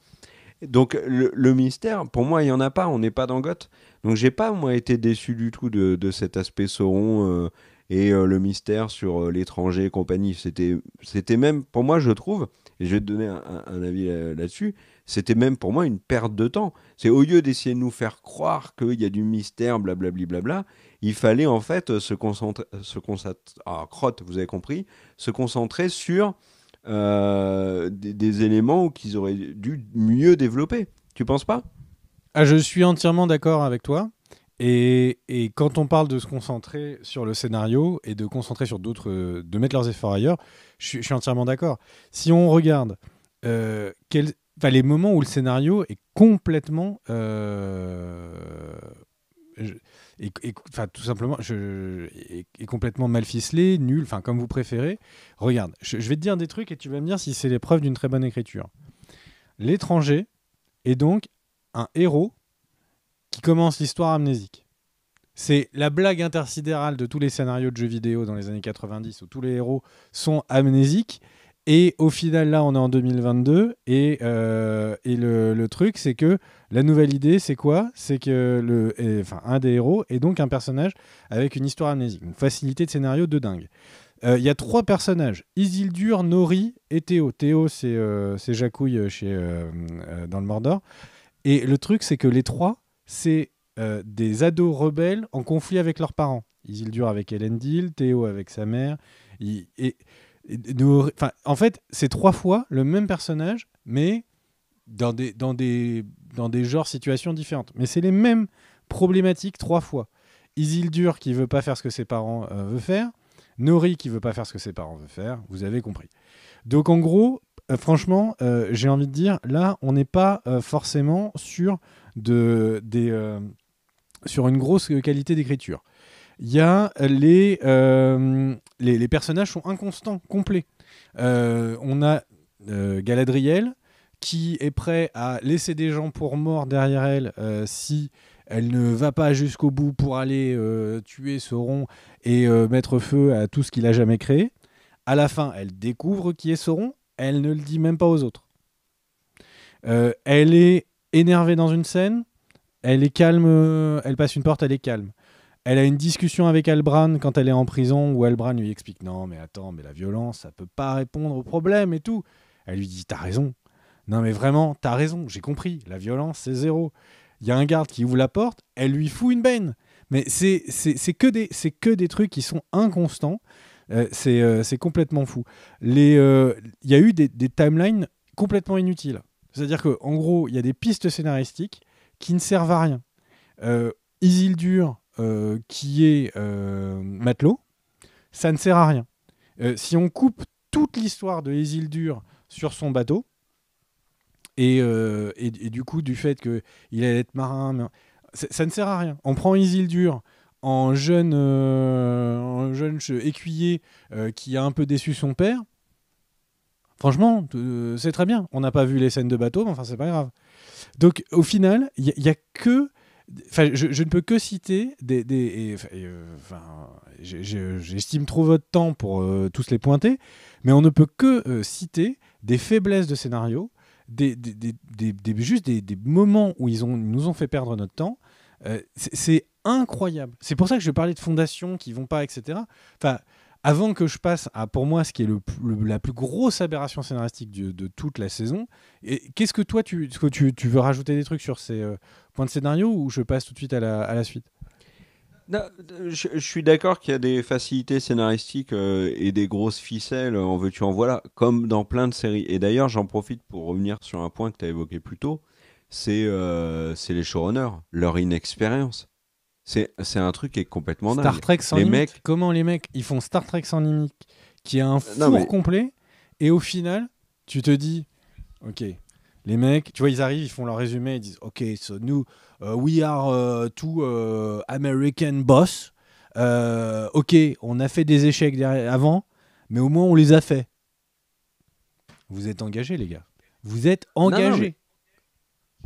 Donc le, mystère, pour moi, il n'y en a pas, on n'est pas dans Goth. Donc j'ai pas, moi, été déçu du tout de, cet aspect Sauron euh, et euh, le mystère sur euh, l'étranger et compagnie. C'était même, pour moi, je trouve, et je vais te donner un, avis là-dessus, là dessus c'était même pour moi une perte de temps. C'est au lieu d'essayer de nous faire croire qu'il y a du mystère, blablabla, blabla, il fallait en fait se concentrer, se concentrer ah, crotte, vous avez compris, se concentrer sur euh, des, des, éléments qu'ils auraient dû mieux développer. Tu penses pas ah, Je suis entièrement d'accord avec toi. Et, et, quand on parle de se concentrer sur le scénario et de concentrer sur d'autres, euh, de mettre leurs efforts ailleurs, je, suis entièrement d'accord. Si on regarde euh, quel, les moments où le scénario est complètement. Euh, enfin, tout simplement, je, est, complètement mal ficelé, nul, enfin, comme vous préférez. Regarde, je, vais te dire des trucs et tu vas me dire si c'est l'épreuve d'une très bonne écriture. L'étranger est donc un héros qui commence l'histoire amnésique. C'est la blague intersidérale de tous les scénarios de jeux vidéo dans les années 90 où tous les héros sont amnésiques et au final, là, on est en 2022. Et, euh, et le, le, truc, c'est que la nouvelle idée, c'est quoi C'est que le, enfin, un des héros est donc un personnage avec une histoire amnésique. Une facilité de scénario de dingue. Euh, il y a trois personnages Isildur, Nori et Théo. Théo, c'est euh, Jacouille chez, dans le Mordor. Et le truc, c'est que les trois, c'est des ados rebelles en conflit avec leurs parents. Isildur avec Elendil, Théo avec sa mère. et en fait, c'est trois fois le même personnage, mais dans des, dans des, dans des genres, situations différentes. Mais c'est les mêmes problématiques trois fois. Isildur qui veut pas faire ce que ses parents euh, veulent faire, Nori qui veut pas faire ce que ses parents veulent faire, vous avez compris. Donc en gros, euh, franchement, euh, j'ai envie de dire, là, on n'est pas forcément sur, de, des, sur une grosse qualité d'écriture il y euh, les, les, personnages sont inconstants, complets. Euh, on a euh, Galadriel qui est prêt à laisser des gens pour morts derrière elle si elle ne va pas jusqu'au bout pour aller tuer Sauron et mettre feu à tout ce qu'il a jamais créé. À la fin, elle découvre qui est Sauron, elle ne le dit même pas aux autres. elle est énervée dans une scène, elle est calme, elle passe une porte, elle est calme. Elle a une discussion avec Albran quand elle est en prison où Albran lui explique non mais attends mais la violence ça peut pas répondre au problème et tout. Elle lui dit t'as raison. Non mais vraiment t'as raison j'ai compris la violence c'est zéro. Il y a un garde qui ouvre la porte elle lui fout une benne. Mais c'est que des c'est que des trucs qui sont inconstants. Euh, euh, c'est complètement fou. Euh, il y a eu des, timelines complètement inutiles. C'est-à-dire que en gros il y a des pistes scénaristiques qui ne servent à rien. Isildur, euh, qui est euh, matelot, ça ne sert à rien. Euh, si on coupe toute l'histoire de Isildur sur son bateau, et, et, du coup du fait qu'il allait être marin ça ne sert à rien on prend Isildur en jeune jeune écuyer qui a un peu déçu son père franchement c'est très bien on n'a pas vu les scènes de bateau mais enfin c'est pas grave donc au final il n'y a, que Enfin, je, ne peux que citer des. des enfin, euh, j'estime trop votre temps pour euh, tous les pointer, mais on ne peut que euh, citer des faiblesses de scénario, des, des, des juste des, moments où ils, ont, nous ont fait perdre notre temps. c'est incroyable. C'est pour ça que je parlais de fondations qui vont pas, etc. Enfin, avant que je passe à, pour moi, ce qui est le, la plus grosse aberration scénaristique de, de toute la saison, qu'est-ce que toi, tu, tu, tu, veux rajouter des trucs sur ces, point de scénario ou je passe tout de suite à la, suite euh, je, suis d'accord qu'il y a des facilités scénaristiques euh, et des grosses ficelles, euh, en veux-tu, en voilà, comme dans plein de séries. Et d'ailleurs, j'en profite pour revenir sur un point que tu as évoqué plus tôt, c'est les showrunners, leur inexpérience. C'est un truc qui est complètement Star dingue. Star Trek sans les limite. Mecs... Comment les mecs, ils font Star Trek sans limite, qui est un four complet, et au final, tu te dis, ok, les mecs, tu vois, ils arrivent, ils font leur résumé, ils disent Ok, so nous, euh, we are euh, two euh, American boss. ok, on a fait des échecs avant, mais au moins on les a fait. Vous êtes engagés, les gars. Vous êtes engagés.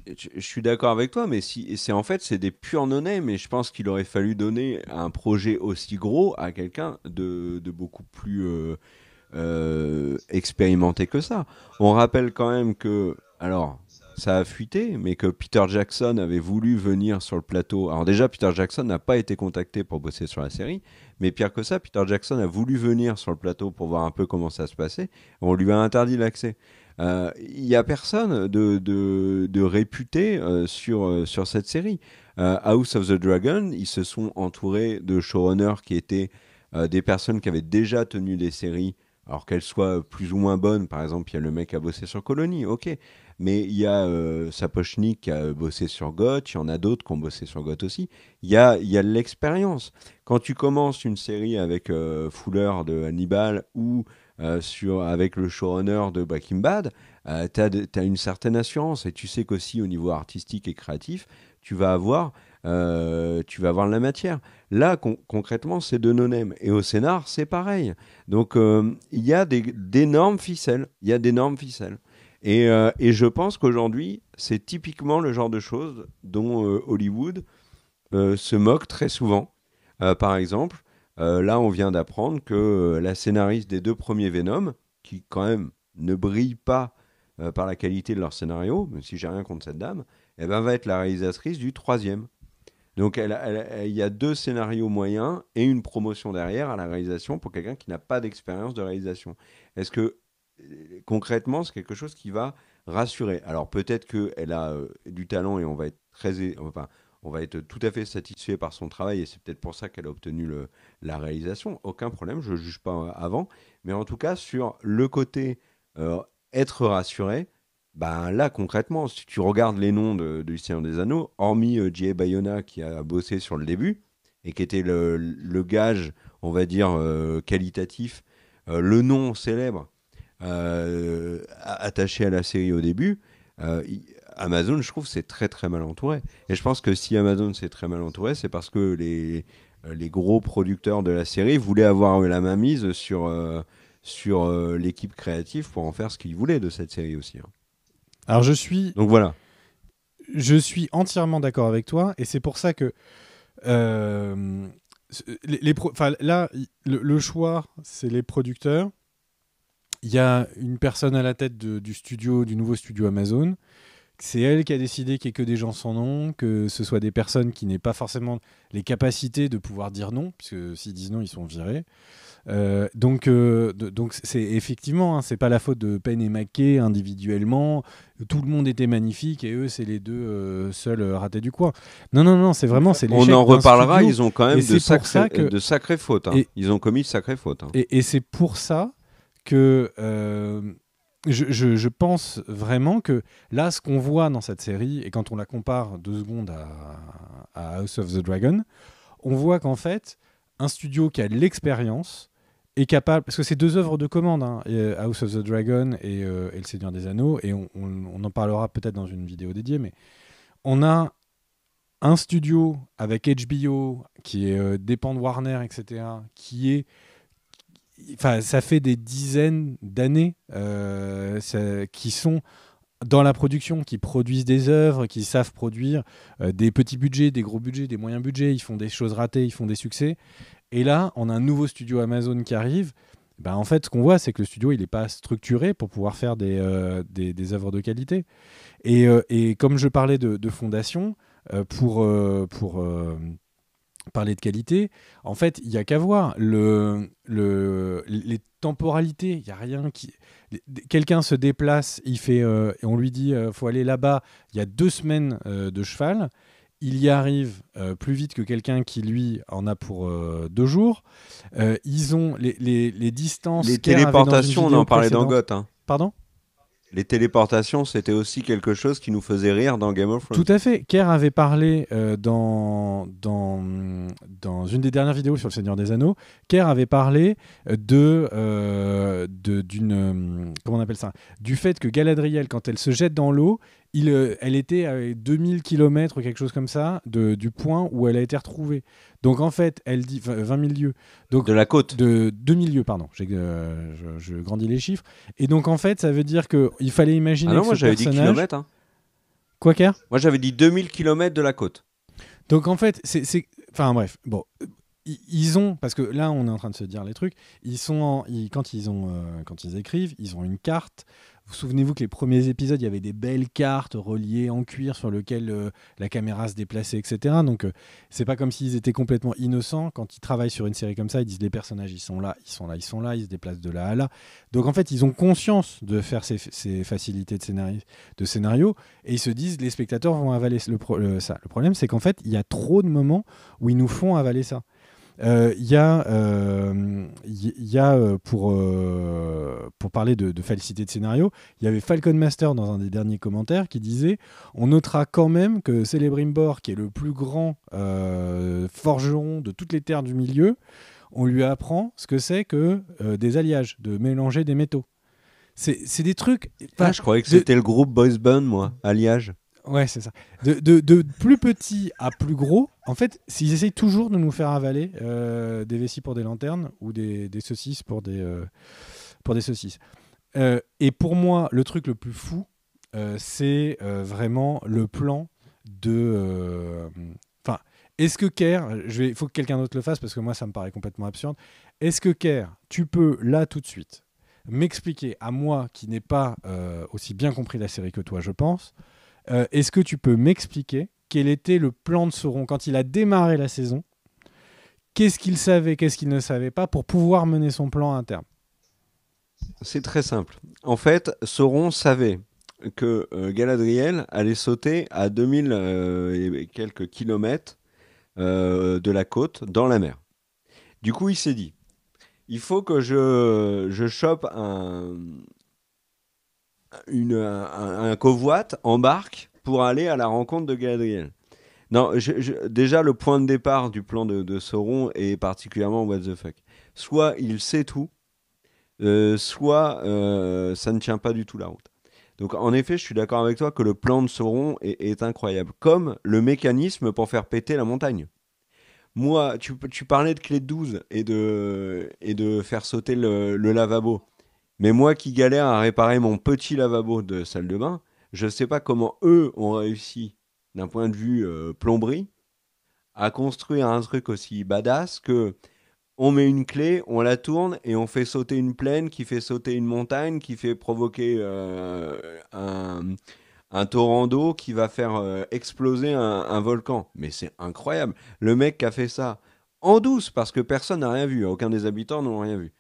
Je, suis d'accord avec toi, mais si, c'est en fait c'est des purs non mais je pense qu'il aurait fallu donner un projet aussi gros à quelqu'un de, beaucoup plus expérimenté que ça. On rappelle quand même que alors ça a fuité, mais que Peter Jackson avait voulu venir sur le plateau. Alors déjà, Peter Jackson n'a pas été contacté pour bosser sur la série, mais pire que ça, Peter Jackson a voulu venir sur le plateau pour voir un peu comment ça se passait. On lui a interdit l'accès. Il euh, n'y a personne de, de, réputé euh, sur, euh, sur cette série. House of the Dragon, ils se sont entourés de showrunners qui étaient des personnes qui avaient déjà tenu des séries alors qu'elles soient plus ou moins bonnes, par exemple, il y a le mec qui a bossé sur Colony, ok. Mais il y a euh, Sapochnik qui a euh, bossé sur Goth, il y en a d'autres qui ont bossé sur Goth aussi. Il y a, y l'expérience. Quand tu commences une série avec euh, Fuller de Hannibal ou avec le showrunner de Breaking Bad, tu as, une certaine assurance et tu sais qu'aussi au niveau artistique et créatif, tu vas avoir, de la matière. Là, concrètement, c'est de non Et au scénar, c'est pareil. Donc, il y a d'énormes ficelles. Il y a d'énormes ficelles. Euh, et, je pense qu'aujourd'hui, c'est typiquement le genre de choses dont euh, Hollywood euh, se moque très souvent. par exemple, là, on vient d'apprendre que la scénariste des deux premiers Venom, qui quand même ne brille pas par la qualité de leur scénario, même si j'ai rien contre cette dame, elle eh ben, va être la réalisatrice du troisième. Donc il y a deux scénarios moyens et une promotion derrière à la réalisation pour quelqu'un qui n'a pas d'expérience de réalisation. Est-ce que concrètement, c'est quelque chose qui va rassurer. Alors peut-être qu'elle a euh, du talent et on va être très, enfin, on va être tout à fait satisfait par son travail et c'est peut-être pour ça qu'elle a obtenu la réalisation. Aucun problème, je ne juge pas euh, avant. Mais en tout cas, sur le côté euh, être rassuré, ben là concrètement, si tu regardes les noms de, l'Histoire des Anneaux, hormis je Bayona qui a bossé sur le début et qui était le gage, on va dire, qualitatif, le nom célèbre euh, attaché à la série au début, euh, Amazon, je trouve, c'est très très mal entouré. Et je pense que si Amazon c'est très mal entouré, c'est parce que les, euh, les gros producteurs de la série voulaient avoir la main mise sur, sur l'équipe créative pour en faire ce qu'ils voulaient de cette série aussi. Hein. Alors je suis. Donc voilà. Je suis entièrement d'accord avec toi, et c'est pour ça que les, enfin, là, le choix, c'est les producteurs il y a une personne à la tête du studio, du nouveau studio Amazon. C'est elle qui a décidé qu'il n'y ait que des gens sans nom, que ce soit des personnes qui n'aient pas forcément les capacités de pouvoir dire non, puisque s'ils disent non, ils sont virés. Euh, donc, euh, donc c'est effectivement, hein, c'est pas la faute de Pen et Mackey individuellement. Tout le monde était magnifique et eux, c'est les deux euh, seuls ratés du coin. Non, non, non, c'est vraiment, c'est On en reparlera. ils ont quand même de, de sacrées fautes. Hein. ils ont commis de sacrées fautes. Hein. Et, et c'est pour ça que euh, je, pense vraiment que là, ce qu'on voit dans cette série, et quand on la compare deux secondes à, House of the Dragon, on voit qu'en fait, un studio qui a l'expérience est capable, parce que c'est deux œuvres de commande, hein, euh, House of the Dragon euh, et, Le Seigneur des Anneaux, et on, en parlera peut-être dans une vidéo dédiée, mais on a un studio avec HBO qui est, dépend de Warner, etc., qui est enfin, ça fait des dizaines d'années euh, qui sont dans la production, qui produisent des œuvres, qui savent produire euh, des petits budgets, des gros budgets, des moyens budgets, ils font des choses ratées, ils font des succès. Et là, on a un nouveau studio Amazon qui arrive. Ben, en fait, ce qu'on voit, c'est que le studio, il n'est pas structuré pour pouvoir faire des, euh, des, œuvres de qualité. Et, euh, et, comme je parlais de, de fondation, pour, pour parler de qualité, en fait, il n'y a qu'à voir le, le, les temporalités. Il n'y a rien qui. Quelqu'un se déplace, il fait, et euh, on lui dit euh, faut aller là-bas. Il y a deux semaines euh, de cheval. Il y arrive plus vite que quelqu'un qui, lui, en a pour deux jours. ils ont les, distances. Les téléportations, on en parlait dans hein. Pardon les téléportations, c'était aussi quelque chose qui nous faisait rire dans Game of Thrones. Tout à fait. Kerr avait parlé euh, dans, dans, dans une des dernières vidéos sur Le Seigneur des Anneaux. Kerr avait parlé euh, euh, de, d'une. Comment on appelle ça Du fait que Galadriel, quand elle se jette dans l'eau, euh, elle était à 2000 km ou quelque chose comme ça du point où elle a été retrouvée. Donc en fait, elle dit 20 000 lieues. Donc, de la côte De 2000 lieues, pardon. Euh, je, grandis les chiffres. Et donc en fait, ça veut dire qu'il fallait imaginer. Ah non, moi j'avais dit kilomètres. Hein. Quoi Moi j'avais dit 2000 km de la côte. Donc en fait, c'est. Enfin bref, bon ils ont parce que là on est en train de se dire les trucs ils sont quand ils ont euh, quand ils écrivent ils ont une carte Souvenez-vous que les premiers épisodes, il y avait des belles cartes reliées en cuir sur lesquelles euh, la caméra se déplaçait, etc. Donc, ce euh, c'est pas comme s'ils étaient complètement innocents. Quand ils travaillent sur une série comme ça, ils disent les personnages, ils sont là, ils sont là, ils sont là, ils se déplacent de là à là. Donc, en fait, ils ont conscience de faire ces, facilités de scénario, et ils se disent les spectateurs vont avaler ça. Le problème, c'est qu'en fait, il y a trop de moments où ils nous font avaler ça. Il euh, y a, euh, euh, pour, pour parler de, de falsité de scénario, il y avait Falcon Master dans un des derniers commentaires qui disait On notera quand même que Celebrimbor, qui est le plus grand forgeron de toutes les terres du milieu, on lui apprend ce que c'est que des alliages, de mélanger des métaux. C'est des trucs. Ah, je croyais que c'était le groupe Boys Band, moi, Alliage. Ouais, c'est ça. De, plus petit à plus gros, en fait, ils essayent toujours de nous faire avaler euh, des vessies pour des lanternes ou des, saucisses pour des, euh, pour des saucisses. Euh, et pour moi, le truc le plus fou, c'est vraiment le plan de. Enfin, est-ce que Kerr, il faut que quelqu'un d'autre le fasse parce que moi, ça me paraît complètement absurde. Est-ce que Kerr, tu peux là tout de suite m'expliquer à moi qui n'ai pas aussi bien compris la série que toi, je pense. Euh, est-ce que tu peux m'expliquer quel était le plan de Sauron quand il a démarré la saison Qu'est-ce qu'il savait, qu'est-ce qu'il ne savait pas pour pouvoir mener son plan à terme C'est très simple. En fait, Sauron savait que euh, Galadriel allait sauter à 2000 euh, et quelques kilomètres de la côte dans la mer. Du coup, il s'est dit, il faut que je, je chope un, une, un, un embarque pour aller à la rencontre de Galadriel. Non, déjà le point de départ du plan de, Sauron est particulièrement what the fuck. Soit il sait tout, euh, soit euh, ça ne tient pas du tout la route. Donc en effet, je suis d'accord avec toi que le plan de Sauron est, incroyable, comme le mécanisme pour faire péter la montagne. Moi, tu, parlais de clé 12 et de, et de faire sauter le lavabo. Mais moi qui galère à réparer mon petit lavabo de salle de bain, je ne sais pas comment eux ont réussi, d'un point de vue euh, plomberie, à construire un truc aussi badass que on met une clé, on la tourne et on fait sauter une plaine qui fait sauter une montagne, qui fait provoquer euh, un, torrent d'eau qui va faire euh, exploser un, un, volcan. Mais c'est incroyable. Le mec qui a fait ça en douce parce que personne n'a rien vu, aucun des habitants n'ont rien vu.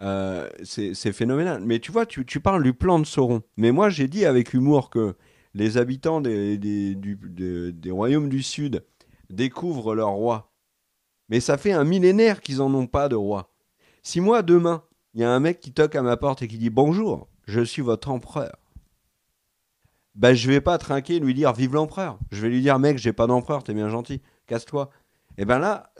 Euh, c'est phénoménal. Mais tu vois, tu, parles du plan de Sauron. Mais moi, j'ai dit avec humour que les habitants des, royaumes du Sud découvrent leur roi. Mais ça fait un millénaire qu'ils n'en ont pas de roi. Si moi, demain, il y a un mec qui toque à ma porte et qui dit Bonjour, je suis votre empereur. ben, je vais pas trinquer et lui dire Vive l'empereur. Je vais lui dire Mec, j'ai pas d'empereur, t'es bien gentil, casse-toi. Et eh ben là,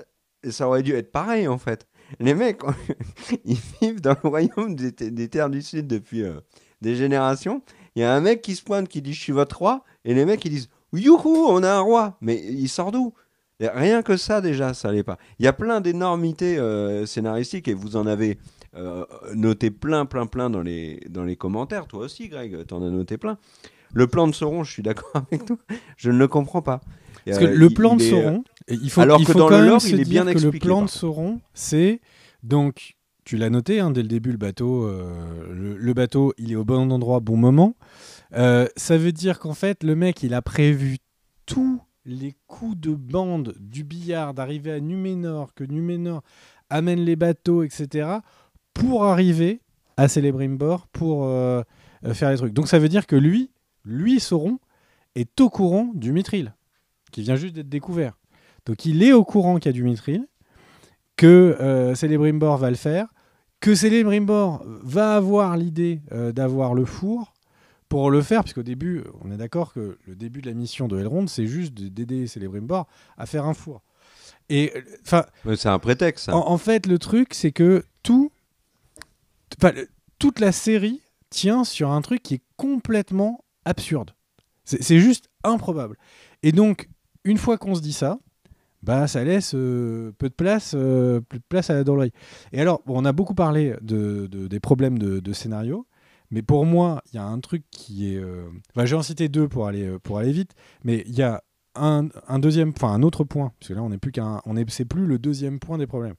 ça aurait dû être pareil en fait les mecs, *laughs* ils vivent dans le royaume des, terres du Sud depuis euh, des générations. Il y a un mec qui se pointe, qui dit Je suis votre roi, et les mecs, ils disent Youhou, on a un roi Mais il sort d'où Rien que ça, déjà, ça l'est pas. Il y a plein d'énormités euh, scénaristiques, et vous en avez euh, noté plein, plein, plein dans les, dans les commentaires. Toi aussi, Greg, en as noté plein. Le plan de Sauron, je suis d'accord *laughs* avec toi, je ne le comprends pas. Parce que le plan de Sauron, il faut, Alors que dans le lore, il est bien expliqué, que le plan de Sauron, c'est donc tu l'as noté hein, dès le début, le bateau, euh, le, bateau, il est au bon endroit, bon moment. Euh, ça veut dire qu'en fait, le mec, il a prévu tous les coups de bande du billard d'arriver à Numénor, que Numénor amène les bateaux, etc., pour arriver à Celebrimbor pour euh, faire les trucs. Donc ça veut dire que lui, lui, Sauron, est au courant du Mithril, qui vient juste d'être découvert. Donc il est au courant qu'il y a du mithril, que euh, Celebrimbor va le faire, que Celebrimbor va avoir l'idée euh, d'avoir le four pour le faire, puisqu'au début, on est d'accord que le début de la mission de Elrond, c'est juste d'aider Celebrimbor à faire un four. Et enfin, c'est un prétexte. En, fait, le truc, c'est que tout, toute la série tient sur un truc qui est complètement absurde. C'est juste improbable. Et donc, une fois qu'on se dit ça, bah, ça laisse euh, peu de place, euh, de place à la Dolly. Et alors, on a beaucoup parlé de, des problèmes de, scénario, mais pour moi, il y a un truc qui est. Euh, je vais en citer deux pour aller, pour aller vite, mais il y a un, deuxième, enfin un autre point, parce que là, on n'est plus qu'un, on c'est plus le deuxième point des problèmes.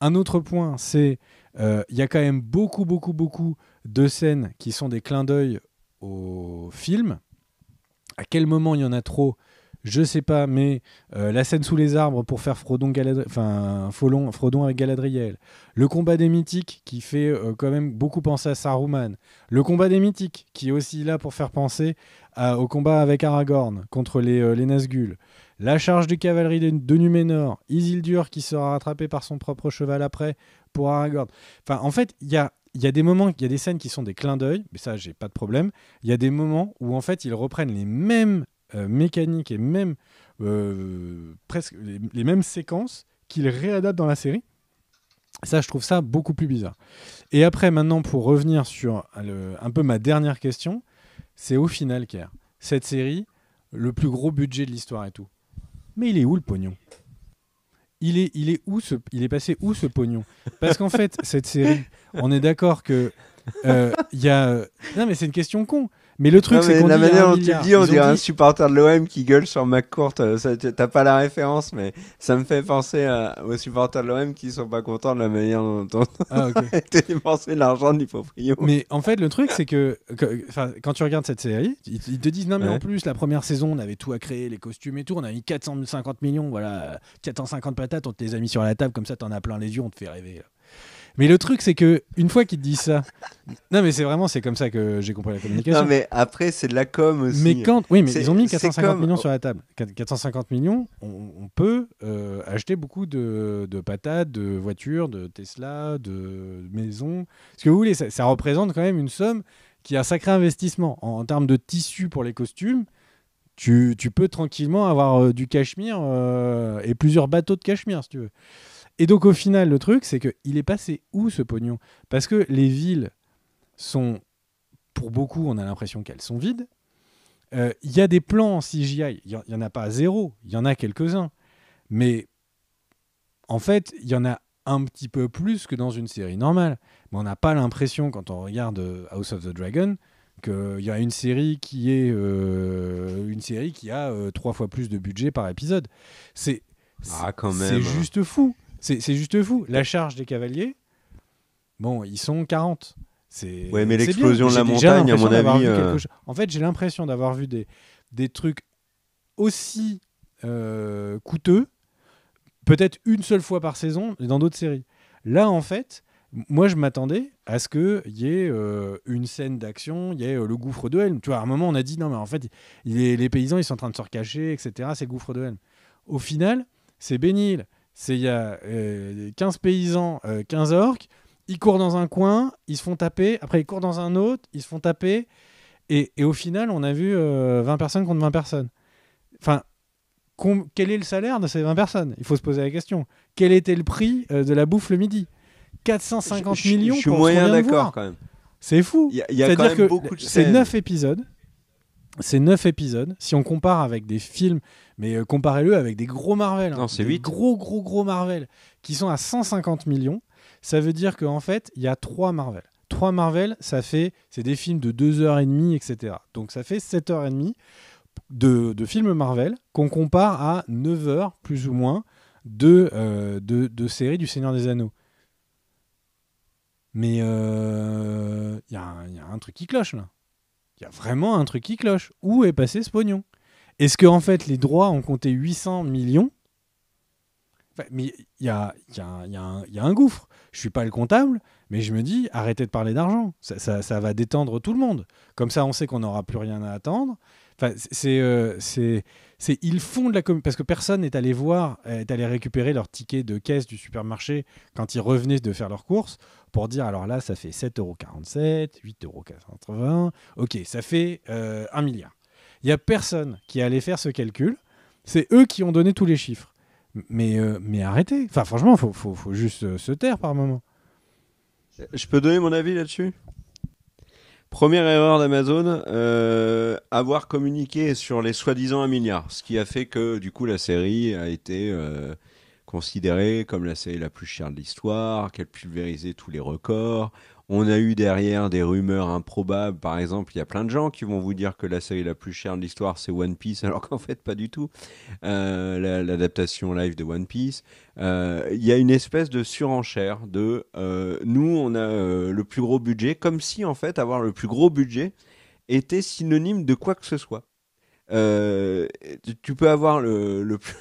Un autre point, c'est il y a quand même beaucoup, beaucoup, beaucoup de scènes qui sont des clins d'œil au film. À quel moment il y en a trop je sais pas, mais euh, la scène sous les arbres pour faire Frodon, enfin, Folon, Frodon avec Galadriel, le combat des mythiques qui fait euh, quand même beaucoup penser à Saruman, le combat des mythiques qui est aussi là pour faire penser au combat avec Aragorn contre les, euh, Nazgûl, la charge de cavalerie de, Numenor. Numénor, Isildur qui sera rattrapé par son propre cheval après pour Aragorn. Enfin, en fait, il y a il y des moments, il y a des scènes qui sont des clins d'œil, mais ça, j'ai pas de problème. Il y a des moments où, en fait, ils reprennent les mêmes euh, mécanique et même euh, presque les, mêmes séquences qu'il réadapte dans la série. Ça, je trouve ça beaucoup plus bizarre. Et après, maintenant, pour revenir sur euh, un peu ma dernière question, c'est au final, Kerr, cette série, le plus gros budget de l'histoire et tout. Mais il est où le pognon il est, il, est où ce, il est passé où ce pognon Parce qu'en fait, cette série, *laughs* on est d'accord que il y a. Non, mais c'est une question con. Mais le truc, c'est qu'on la manière dont tu le dis, on dirait un supporter de l'OM qui gueule sur McCourt. Euh, t'as pas la référence, mais ça me fait penser aux supporters de l'OM qui sont pas contents de la manière dont on ah, a dépensé l'argent du proprio. Mais en fait, le truc, c'est que, quand tu regardes cette série, ils, te disent non, mais en plus, la première saison, on avait tout à créer, les costumes et tout. On a mis 450 millions, voilà, 450 patates, on te les a mis sur la table, comme ça, t'en as plein les yeux, on te fait rêver. Mais le truc, c'est que une fois qu'il dit ça, non, mais c'est vraiment c'est comme ça que j'ai compris la communication. Non, mais après, c'est de la com aussi. Mais quand, oui, mais ils ont mis 450 millions sur la table. 450 millions, on, peut euh, acheter beaucoup de, patates, de voitures, de Tesla, de maisons, ce que vous voulez. Ça, représente quand même une somme qui est un sacré investissement en, termes de tissu pour les costumes. Tu, peux tranquillement avoir euh, du cachemire euh, et plusieurs bateaux de cachemire si tu veux. Et donc au final, le truc, c'est qu'il est passé où ce pognon Parce que les villes sont, pour beaucoup, on a l'impression qu'elles sont vides. Euh, il y a des plans en CGI, il n'y en a pas zéro, il y en a quelques-uns. Mais en fait, il y en a un petit peu plus que dans une série normale. Mais on n'a pas l'impression, quand on regarde euh, House of the Dragon, qu'il y a une série qui est euh, une série qui a trois fois plus de budget par épisode. C'est ah, c'est juste fou. C'est juste fou. La charge des cavaliers, bon, ils sont 40. Ouais, mais l'explosion de la montagne, à mon avis. Euh, en fait, j'ai l'impression d'avoir vu des, des trucs aussi euh, coûteux, peut-être une seule fois par saison, dans d'autres séries. Là, en fait, moi, je m'attendais à ce qu'il y ait euh, une scène d'action, il y ait le gouffre de haine Tu vois, à un moment, on a dit non, mais en fait, les, paysans, ils sont en train de se recacher, etc. C'est le gouffre de haine Au final, c'est Bénil c'est il y a 15 euh, paysans, 15 euh, orques, ils courent dans un coin, ils se font taper, après ils courent dans un autre, ils se font taper, et, au final, on a vu 20 euh, personnes contre 20 personnes. Enfin, quel est le salaire de ces 20 personnes Il faut se poser la question. Quel était le prix de la bouffe le midi 450 millions je suis pour moyen d'accord quand même. C'est fou. Il y a, quand même beaucoup de... C'est 9 épisodes. C'est 9 épisodes. Si on compare avec des films, mais euh, comparez-le avec des gros Marvel. Hein. c'est Gros, gros, gros Marvel qui sont à 150 millions. Ça veut dire qu'en fait, il y a 3 Marvel. 3 Marvel, ça fait. C'est des films de 2h30, etc. Donc ça fait 7h30 de, de films Marvel qu'on compare à 9h, plus ou moins, de, euh, de, séries du Seigneur des Anneaux. Mais euh, il y, a un truc qui cloche là y a vraiment un truc qui cloche. Où est passé ce pognon Est-ce qu'en en fait, les droits ont compté 800 millions Mais il y a, un gouffre. Je suis pas le comptable, mais je me dis, arrêtez de parler d'argent. Ça, va détendre tout le monde. Comme ça, on sait qu'on n'aura plus rien à attendre. Enfin, c'est euh, c'est ils font de la commune parce que personne n'est allé voir, euh, est allé récupérer leur ticket de caisse du supermarché quand ils revenaient de faire leurs courses pour dire alors là ça fait euros, 7,47€, euros. ok ça fait euh, un 1 milliard. Il n'y a personne qui est allé faire ce calcul, c'est eux qui ont donné tous les chiffres. Mais, euh, mais arrêtez, enfin franchement faut, faut, faut juste se taire par moment. Je peux donner mon avis là-dessus Première erreur d'Amazon, euh, avoir communiqué sur les soi-disant 1 milliard, ce qui a fait que du coup la série a été euh, considérée comme la série la plus chère de l'histoire, qu'elle pulvérisait tous les records. On a eu derrière des rumeurs improbables. Par exemple, il y a plein de gens qui vont vous dire que la série la plus chère de l'histoire, c'est One Piece, *laughs* alors qu'en fait, pas du tout. Euh, l'adaptation live de One Piece. Euh, il y a une espèce de surenchère de euh, nous, on a le plus gros budget, comme si en fait, avoir le plus gros budget était synonyme de quoi que ce soit. Euh, tu peux avoir le, plus,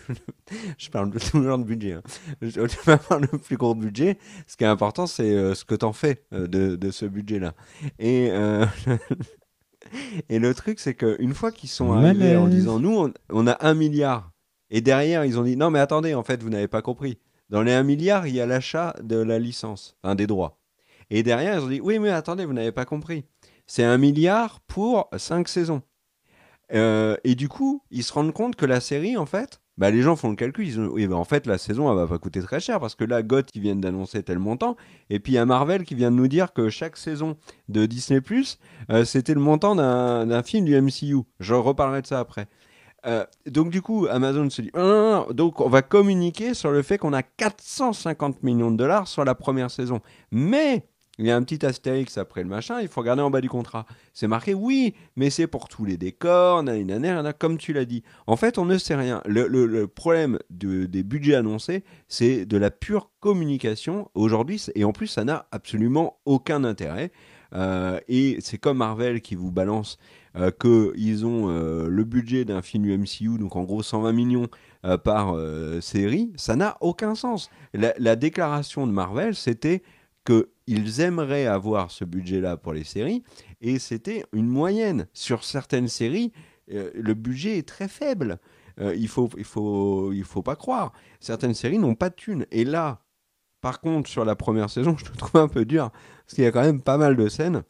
*laughs* je parle de tout genre de budget. Hein. Tu peux avoir le plus gros budget. Ce qui est important, c'est euh, ce que t'en fais euh, de, de ce budget-là. Et *laughs* et le truc, c'est qu'une fois qu'ils sont arrivés en disant nous, on, a un milliard. Et derrière, ils ont dit non, mais attendez, en fait, vous n'avez pas compris. Dans les 1 milliard, il y a l'achat de la licence, enfin des droits. Et derrière, ils ont dit oui, mais attendez, vous n'avez pas compris. C'est un milliard pour 5 saisons. Euh, et du coup, ils se rendent compte que la série, en fait, bah, les gens font le calcul, ils bah, en fait, la saison, elle va pas coûter très cher, parce que là, Goth, qui vient d'annoncer tel montant, et puis il y a Marvel qui vient de nous dire que chaque saison de Disney+, Plus, euh, c'était le montant d'un film du MCU. Je reparlerai de ça après. Euh, donc du coup, Amazon se dit, ah, donc on va communiquer sur le fait qu'on a 450 millions de dollars sur la première saison. Mais il y a un petit astérix après le machin, il faut regarder en bas du contrat. C'est marqué oui, mais c'est pour tous les décors, nanana, comme tu l'as dit. En fait, on ne sait rien. Le, problème des budgets annoncés, c'est de la pure communication aujourd'hui, et en plus, ça n'a absolument aucun intérêt. Euh, et c'est comme Marvel qui vous balance euh, qu'ils ont euh, le budget d'un film MCU, donc en gros 120 millions euh, par série, ça n'a aucun sens. La, la déclaration de Marvel, c'était que ils aimeraient avoir ce budget-là pour les séries, et c'était une moyenne. Sur certaines séries, euh, le budget est très faible. Euh, il faut, il faut, il faut pas croire. Certaines séries n'ont pas de thunes. Et là, par contre, sur la première saison, *laughs* je te trouve un peu dur, parce qu'il y a quand même pas mal de scènes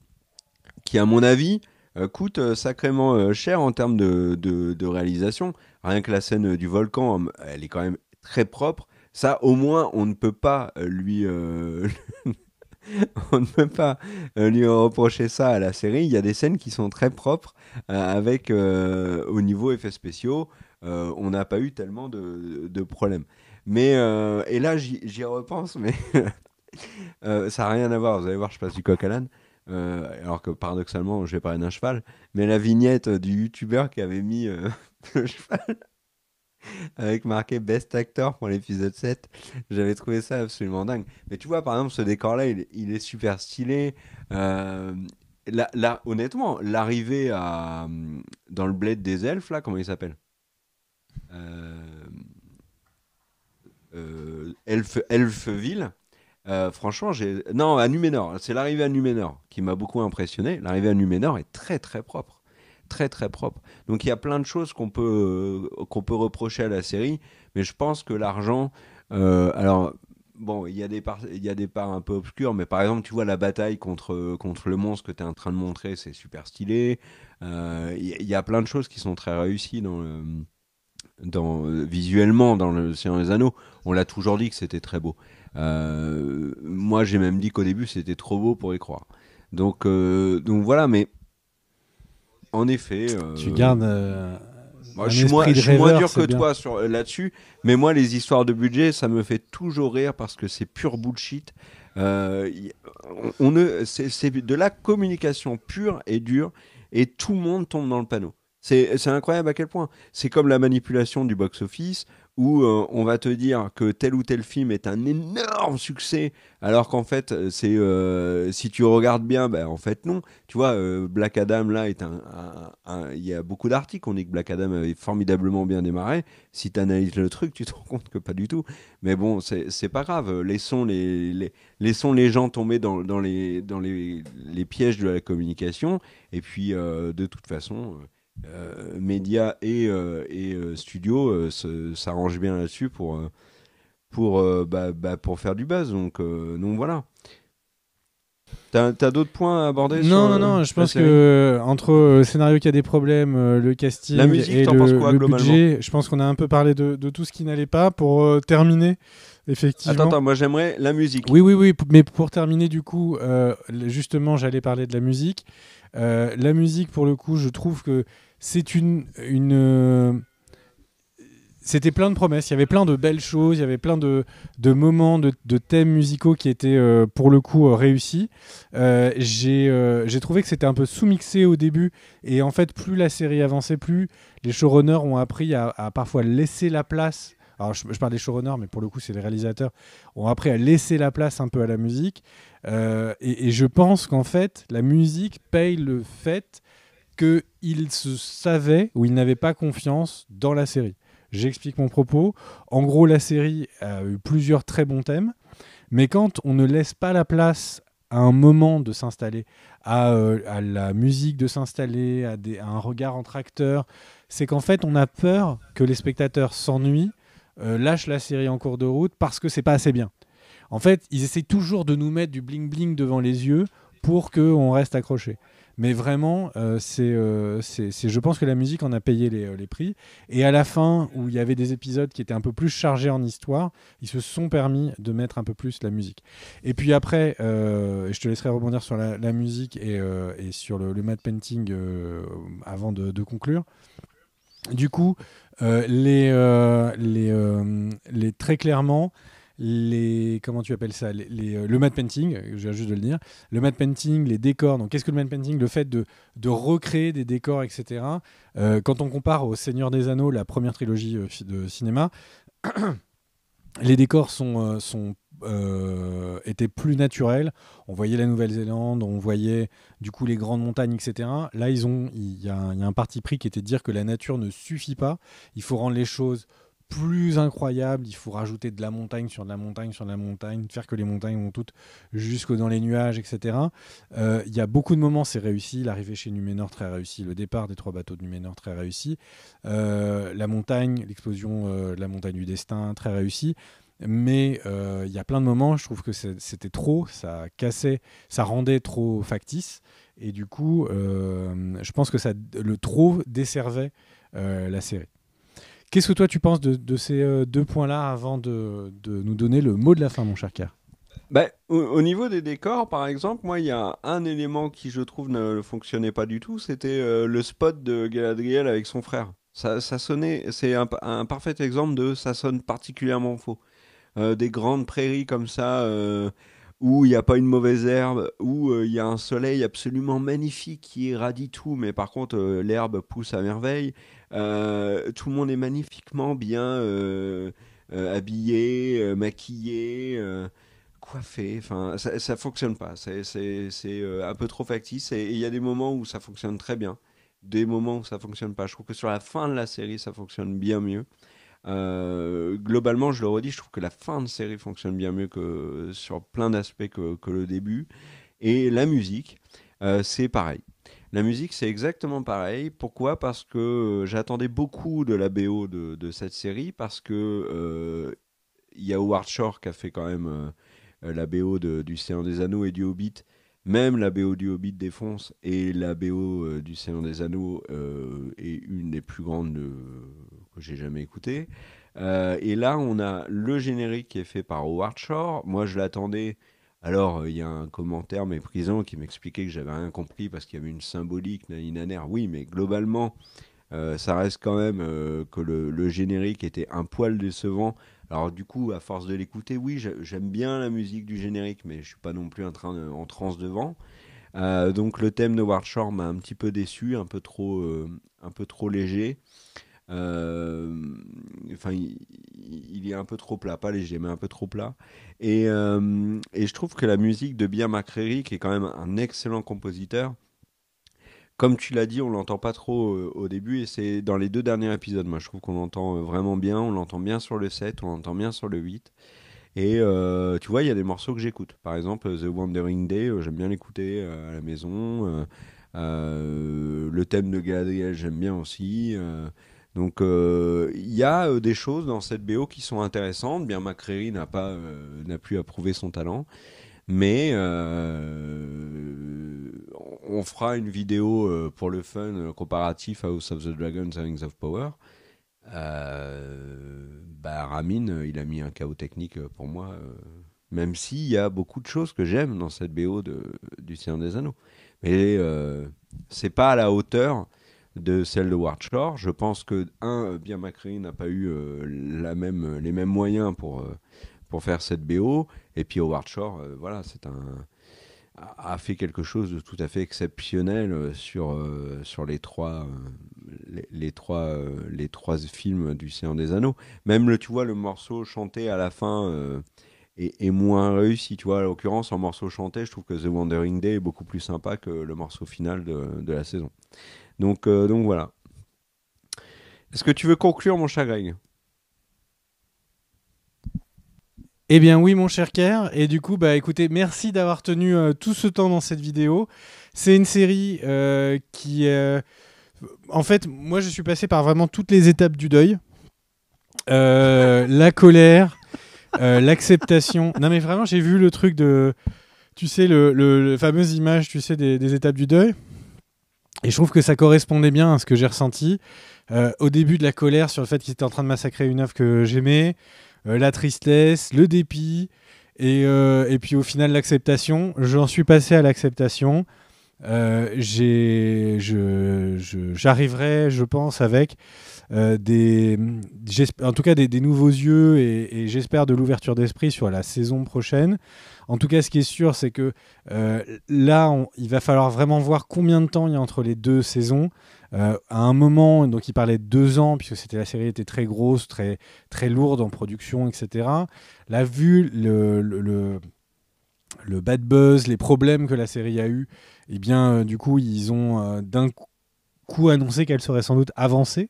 qui, à mon avis, euh, coûtent sacrément cher en termes de, réalisation. Rien que la scène du volcan, hum, elle est quand même très propre. Ça, au moins, on ne peut pas lui, *laughs* *laughs* on ne peut pas euh, lui reprocher ça à la série. Il y a des scènes qui sont très propres euh, avec euh, au niveau effets spéciaux. on n'a pas eu tellement de, de problèmes. Mais et là j'y repense, mais *laughs* ça n'a rien à voir. Vous allez voir, je passe du coq à l'âne. alors que paradoxalement, je vais parler d'un cheval, mais la vignette du youtubeur qui avait mis *laughs* le cheval avec marqué Best Actor pour l'épisode 7. J'avais trouvé ça absolument dingue. Mais tu vois, par exemple, ce décor-là, il, est super stylé. Euh, là, honnêtement, l'arrivée à, euh, dans le bled des elfes, là, comment il s'appelle euh, euh Elf, Elfeville. franchement, j'ai. Non, à Numénor. C'est l'arrivée à Numénor qui m'a beaucoup impressionné. L'arrivée à Numénor est très très propre très très propre. Donc il y a plein de choses qu'on peut, euh, qu'on peut reprocher à la série, mais je pense que l'argent. Euh, alors, bon, il y, a des parts, il y a des parts un peu obscures, mais par exemple, tu vois la bataille contre, euh, contre le monstre que tu es en train de montrer, c'est super stylé. Il euh, y, a plein de choses qui sont très réussies dans le, Dans, visuellement dans le Seigneur des Anneaux, on l'a toujours dit que c'était très beau. moi, j'ai même dit qu'au début, c'était trop beau pour y croire. Donc, donc voilà, mais en effet. Euh, tu gardes. Euh, moi, je suis moins, dur que toi euh, là-dessus, mais moi les histoires de budget, ça me fait toujours rire parce que c'est pure bullshit. on, c'est de la communication pure et dure, et tout le monde tombe dans le panneau. C'est incroyable à quel point. C'est comme la manipulation du box-office, où euh, on va te dire que tel ou tel film est un énorme succès, alors qu'en fait, euh, c'est euh, si tu regardes bien, ben, en fait non. Tu vois, Black Adam là un, il y a beaucoup d'articles on dit que Black Adam avait formidablement bien démarré. Si tu analyses le truc, tu te rends compte que pas du tout. Mais bon, c'est pas grave. Laissons les, laissons les gens tomber dans, les dans les, les, pièges de la communication. Et puis de toute façon euh, médias et, studio euh, et euh, studios s'arrangent bien là-dessus pour, pour, bah, bah, pour faire du buzz. Donc, donc voilà. T'as as, d'autres points à aborder Non, non, non. Je pense que entre le scénario qui a des problèmes, le casting La et le, budget, je pense qu'on a un peu parlé de, tout ce qui n'allait pas. Pour terminer, Effectivement. Attends, attends, moi j'aimerais la musique. Oui, oui, oui, mais pour terminer du coup, justement, j'allais parler de la musique. Euh, la musique, pour le coup, je trouve que c'est euh, c'était plein de promesses, il y avait plein de belles choses, il y avait plein de, moments, de, thèmes musicaux qui étaient euh, pour le coup réussis. J'ai trouvé que c'était un peu sous-mixé au début, et en fait, plus la série avançait, plus les showrunners ont appris à, parfois laisser la place alors, je, je, parle des showrunners, mais pour le coup, c'est les réalisateurs, ont appris à laisser la place un peu à la musique. Euh, et, je pense qu'en fait, la musique paye le fait qu'il se savait ou il n'avait pas confiance dans la série. J'explique mon propos. En gros, la série a eu plusieurs très bons thèmes, mais quand on ne laisse pas la place à un moment de s'installer, à, euh, la musique de s'installer, à, un regard entre acteurs. C'est qu'en fait, on a peur que les spectateurs s'ennuient, euh, lâchent la série en cours de route parce que c'est pas assez bien. En fait, ils essaient toujours de nous mettre du bling bling devant les yeux pour qu'on reste accroché. Mais vraiment, euh, euh, c'est, c'est, je pense que la musique en a payé euh, les, prix. Et à la fin, où il y avait des épisodes qui étaient un peu plus chargés en histoire, ils se sont permis de mettre un peu plus la musique. Et puis après, je te laisserai rebondir sur la, musique et, sur le, le painting avant de, conclure. Du coup, les, les, les, très clairement, les comment tu appelles ça, les, euh, le matte painting, j'ai juste de le dire, le matte painting, les décors. Donc qu'est-ce que le matte painting Le fait de, recréer des décors, etc. Euh, quand on compare au Seigneur des Anneaux, la première trilogie euh, de cinéma, *coughs* les décors sont, sont étaient plus naturels. On voyait la Nouvelle-Zélande, on voyait du coup les grandes montagnes, etc. Là, il y, y, a un parti pris qui était de dire que la nature ne suffit pas. Il faut rendre les choses plus incroyable. Il faut rajouter de la montagne sur de la montagne sur de la montagne, faire que les montagnes vont toutes jusque dans les nuages, etc. Euh, il y a beaucoup de moments, c'est réussi. L'arrivée chez Numénor, très réussi. Le départ des trois bateaux de Numénor, très réussi. Euh, la montagne, l'explosion euh, de la montagne du destin, très réussi. Mais il y a plein de moments, je trouve que c'était trop, ça cassait, ça rendait trop factice. Et du coup, je pense que ça, le trop desservait la série. Qu'est-ce que toi tu penses de, ces euh, deux points-là avant de, nous donner le mot de la fin, mon cher Kerr ben, au, niveau des décors, par exemple, moi, il y a un élément qui, je trouve, ne, fonctionnait pas du tout, c'était euh, le spot de Galadriel avec son frère. Ça, sonnait, c'est un, parfait exemple de ça sonne particulièrement faux. Euh, des grandes prairies comme ça, où il n'y a pas une mauvaise herbe, où il y a un soleil absolument magnifique qui irradie tout, mais par contre, l'herbe pousse à merveille. Euh, tout le monde est magnifiquement bien euh, euh, habillé, maquillé, coiffé. Enfin, ça, ne fonctionne pas. C'est un peu trop factice. Et il y a des moments où ça fonctionne très bien, des moments où ça fonctionne pas. Je trouve que sur la fin de la série, ça fonctionne bien mieux. globalement, je le redis, je trouve que la fin de série fonctionne bien mieux que sur plein d'aspects que, le début. Et la musique, c'est pareil. La musique, c'est exactement pareil. Pourquoi Parce que euh, j'attendais beaucoup de la BO de, cette série, parce que euh, il y a Howard Shore qui a fait quand même euh, la BO du Seigneur des Anneaux et du Hobbit. Même la BO du Hobbit défonce et la BO du Seigneur des Anneaux est une des plus grandes que j'ai jamais écoutées. et là, on a le générique qui est fait par Howard Shore. Moi, je l'attendais alors, euh, il y a un commentaire méprisant qui m'expliquait que j'avais rien compris parce qu'il y avait une symbolique, naninanère. Oui, mais globalement, euh, ça reste quand même euh, que le, générique était un poil décevant. Alors du coup, à force de l'écouter, oui, j'aime bien la musique du générique, mais je suis pas non plus en, train de, en transe devant. donc le thème de War m'a un petit peu déçu, un peu trop, un peu trop léger. Euh, enfin, il, est un peu trop plat, pas léger, mais un peu trop plat. Et, euh, je trouve que la musique de Bia Macrery, qui est quand même un excellent compositeur, comme tu l'as dit, on l'entend pas trop euh, au début et c'est dans les deux derniers épisodes. Moi, je trouve qu'on l'entend vraiment bien. On l'entend bien sur le 7, on l'entend bien sur le 8. Et tu vois, il y a des morceaux que j'écoute. Par exemple, The Wandering Day, j'aime bien l'écouter à la maison. le thème de Galadriel, j'aime bien aussi. Donc euh, il y a euh, des choses dans cette BO qui sont intéressantes. Bien McCreary n'a pas euh, n'a plus à son talent, mais on fera une vidéo pour le fun comparatif à House of the Dragons and Rings of Power. Bah, Ramin, il a mis un chaos technique pour moi, même s'il y a beaucoup de choses que j'aime dans cette BO de, du Seigneur des Anneaux. Mais c'est pas à la hauteur de celle de Ward Je pense que, un, euh, Bien Macri n'a pas eu euh, la même, euh, les mêmes moyens pour, pour faire cette BO. Et puis au voilà, c'est un a fait quelque chose de tout à fait exceptionnel sur, sur les trois, les, trois, les trois films du Seigneur des Anneaux. Même, le, tu vois, le morceau chanté à la fin est, moins réussi. Tu vois, à l'occurrence, en morceau chanté, je trouve que The Wandering Day est beaucoup plus sympa que le morceau final de la saison. Euh, donc, voilà. Est-ce que tu veux conclure, mon cher Greg Eh bien oui, mon cher Kerr. Et du coup, bah écoutez, merci d'avoir tenu euh, tout ce temps dans cette vidéo. C'est une série euh, qui, en fait, moi je suis passé par vraiment toutes les étapes du deuil. *laughs* la colère, l'acceptation. Non mais vraiment, j'ai vu le truc de, tu sais, le, fameuse image, tu sais, des étapes du deuil. Et je trouve que ça correspondait bien à ce que j'ai ressenti euh, au début de la colère sur le fait qu'ils étaient en train de massacrer une œuvre que j'aimais, euh, la tristesse, le dépit, euh, et, puis au final l'acceptation. J'en suis passé à l'acceptation. J'arriverai, je, pense, avec des, en tout cas des, nouveaux yeux et j'espère de l'ouverture d'esprit sur la saison prochaine. En tout cas, ce qui est sûr, c'est que euh, là, il va falloir vraiment voir combien de temps il y a entre les deux saisons. Euh, à un moment, donc il parlait de deux ans, puisque c'était la série était très grosse, très, très lourde en production, etc. La vue, le, le, le bad buzz, les problèmes que la série a eu, eh bien, euh, du coup, ils ont d'un coup annoncé qu'elle serait sans doute avancée.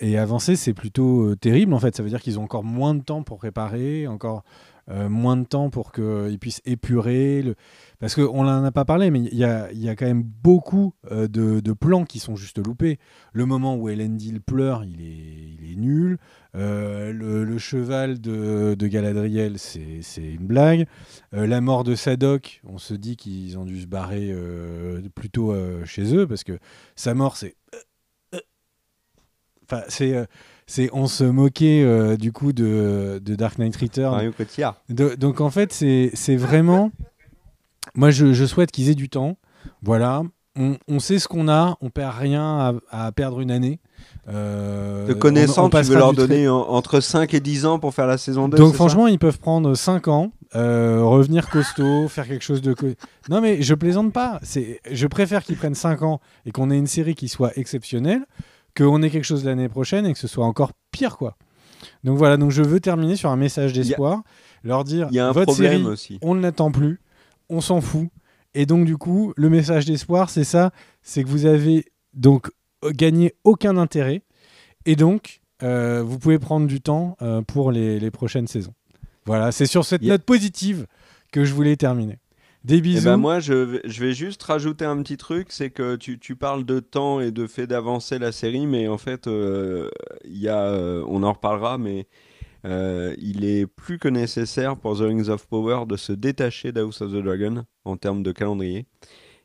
et avancée, c'est plutôt terrible, en fait. Ça veut dire qu'ils ont encore moins de temps pour préparer, encore euh, moins de temps pour qu'ils euh, puissent épurer. Parce qu'on n'en a pas parlé, mais il y a, y a, quand même beaucoup euh, de, plans qui sont juste loupés. Le moment où Elendil pleure, il est, il est nul. le, cheval de, de Galadriel, c'est une blague. la mort de Sadoc, on se dit qu'ils ont dû se barrer plutôt chez eux, parce que sa mort, c'est... Enfin, c'est c'est on se moquait euh, du coup de, Dark Knight Return. donc en fait, c'est vraiment. Moi, je, souhaite qu'ils aient du temps. Voilà. On, sait ce qu'on a, on perd rien à, perdre une année. Euh, de connaissances tu veux leur donner entre 5 et 10 ans pour faire la saison 2. Donc franchement, ils peuvent prendre 5 ans, euh, revenir costaud, *laughs* faire quelque chose de... Non mais je plaisante pas, je préfère qu'ils prennent 5 ans et qu'on ait une série qui soit exceptionnelle qu'on ait quelque chose l'année prochaine et que ce soit encore pire, quoi. Donc voilà, donc je veux terminer sur un message d'espoir, leur dire votre série, on ne l'attend plus, on s'en fout. Et donc du coup, le message d'espoir, c'est ça, c'est que vous avez donc euh, gagné aucun intérêt et donc euh, vous pouvez prendre du temps euh, pour les, prochaines saisons. Voilà, c'est sur cette note positive que je voulais terminer. Des eh ben, moi, je vais, juste rajouter un petit truc, c'est que tu, parles de temps et de fait d'avancer la série, mais en fait, euh, y a, euh, on en reparlera, mais euh, il est plus que nécessaire pour The Rings of Power de se détacher d'House of the Dragon en termes de calendrier.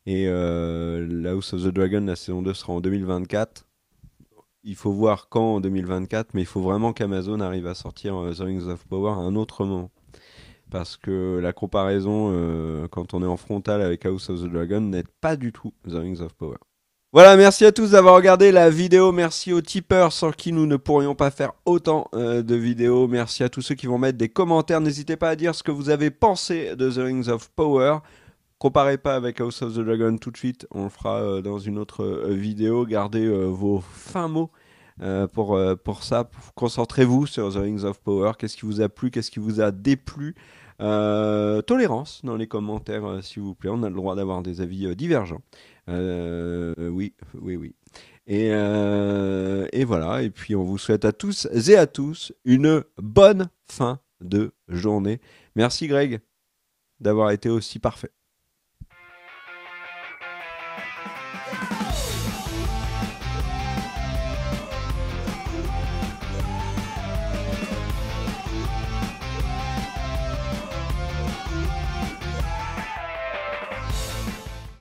Et euh, House of the Dragon, la saison 2 sera en 2024. Il faut voir quand en 2024, mais il faut vraiment qu'Amazon arrive à sortir The Rings of Power à un autre moment parce que la comparaison euh, quand on est en frontal avec House of the Dragon n'aide pas du tout The Rings of Power. Voilà, merci à tous d'avoir regardé la vidéo, merci aux tipeurs sans qui nous ne pourrions pas faire autant euh, de vidéos, merci à tous ceux qui vont mettre des commentaires, n'hésitez pas à dire ce que vous avez pensé de The Rings of Power. Comparez pas avec House of the Dragon tout de suite, on le fera euh, dans une autre vidéo, gardez vos fins mots euh, pour, euh, pour ça. Concentrez-vous sur The Rings of Power. Qu'est-ce qui vous a plu Qu'est-ce qui vous a déplu euh, Tolérance dans les commentaires, s'il vous plaît. On a le droit d'avoir des avis divergents. oui, oui, oui. Et, et voilà. Et puis, on vous souhaite à tous et à tous une bonne fin de journée. Merci, Greg, d'avoir été aussi parfait.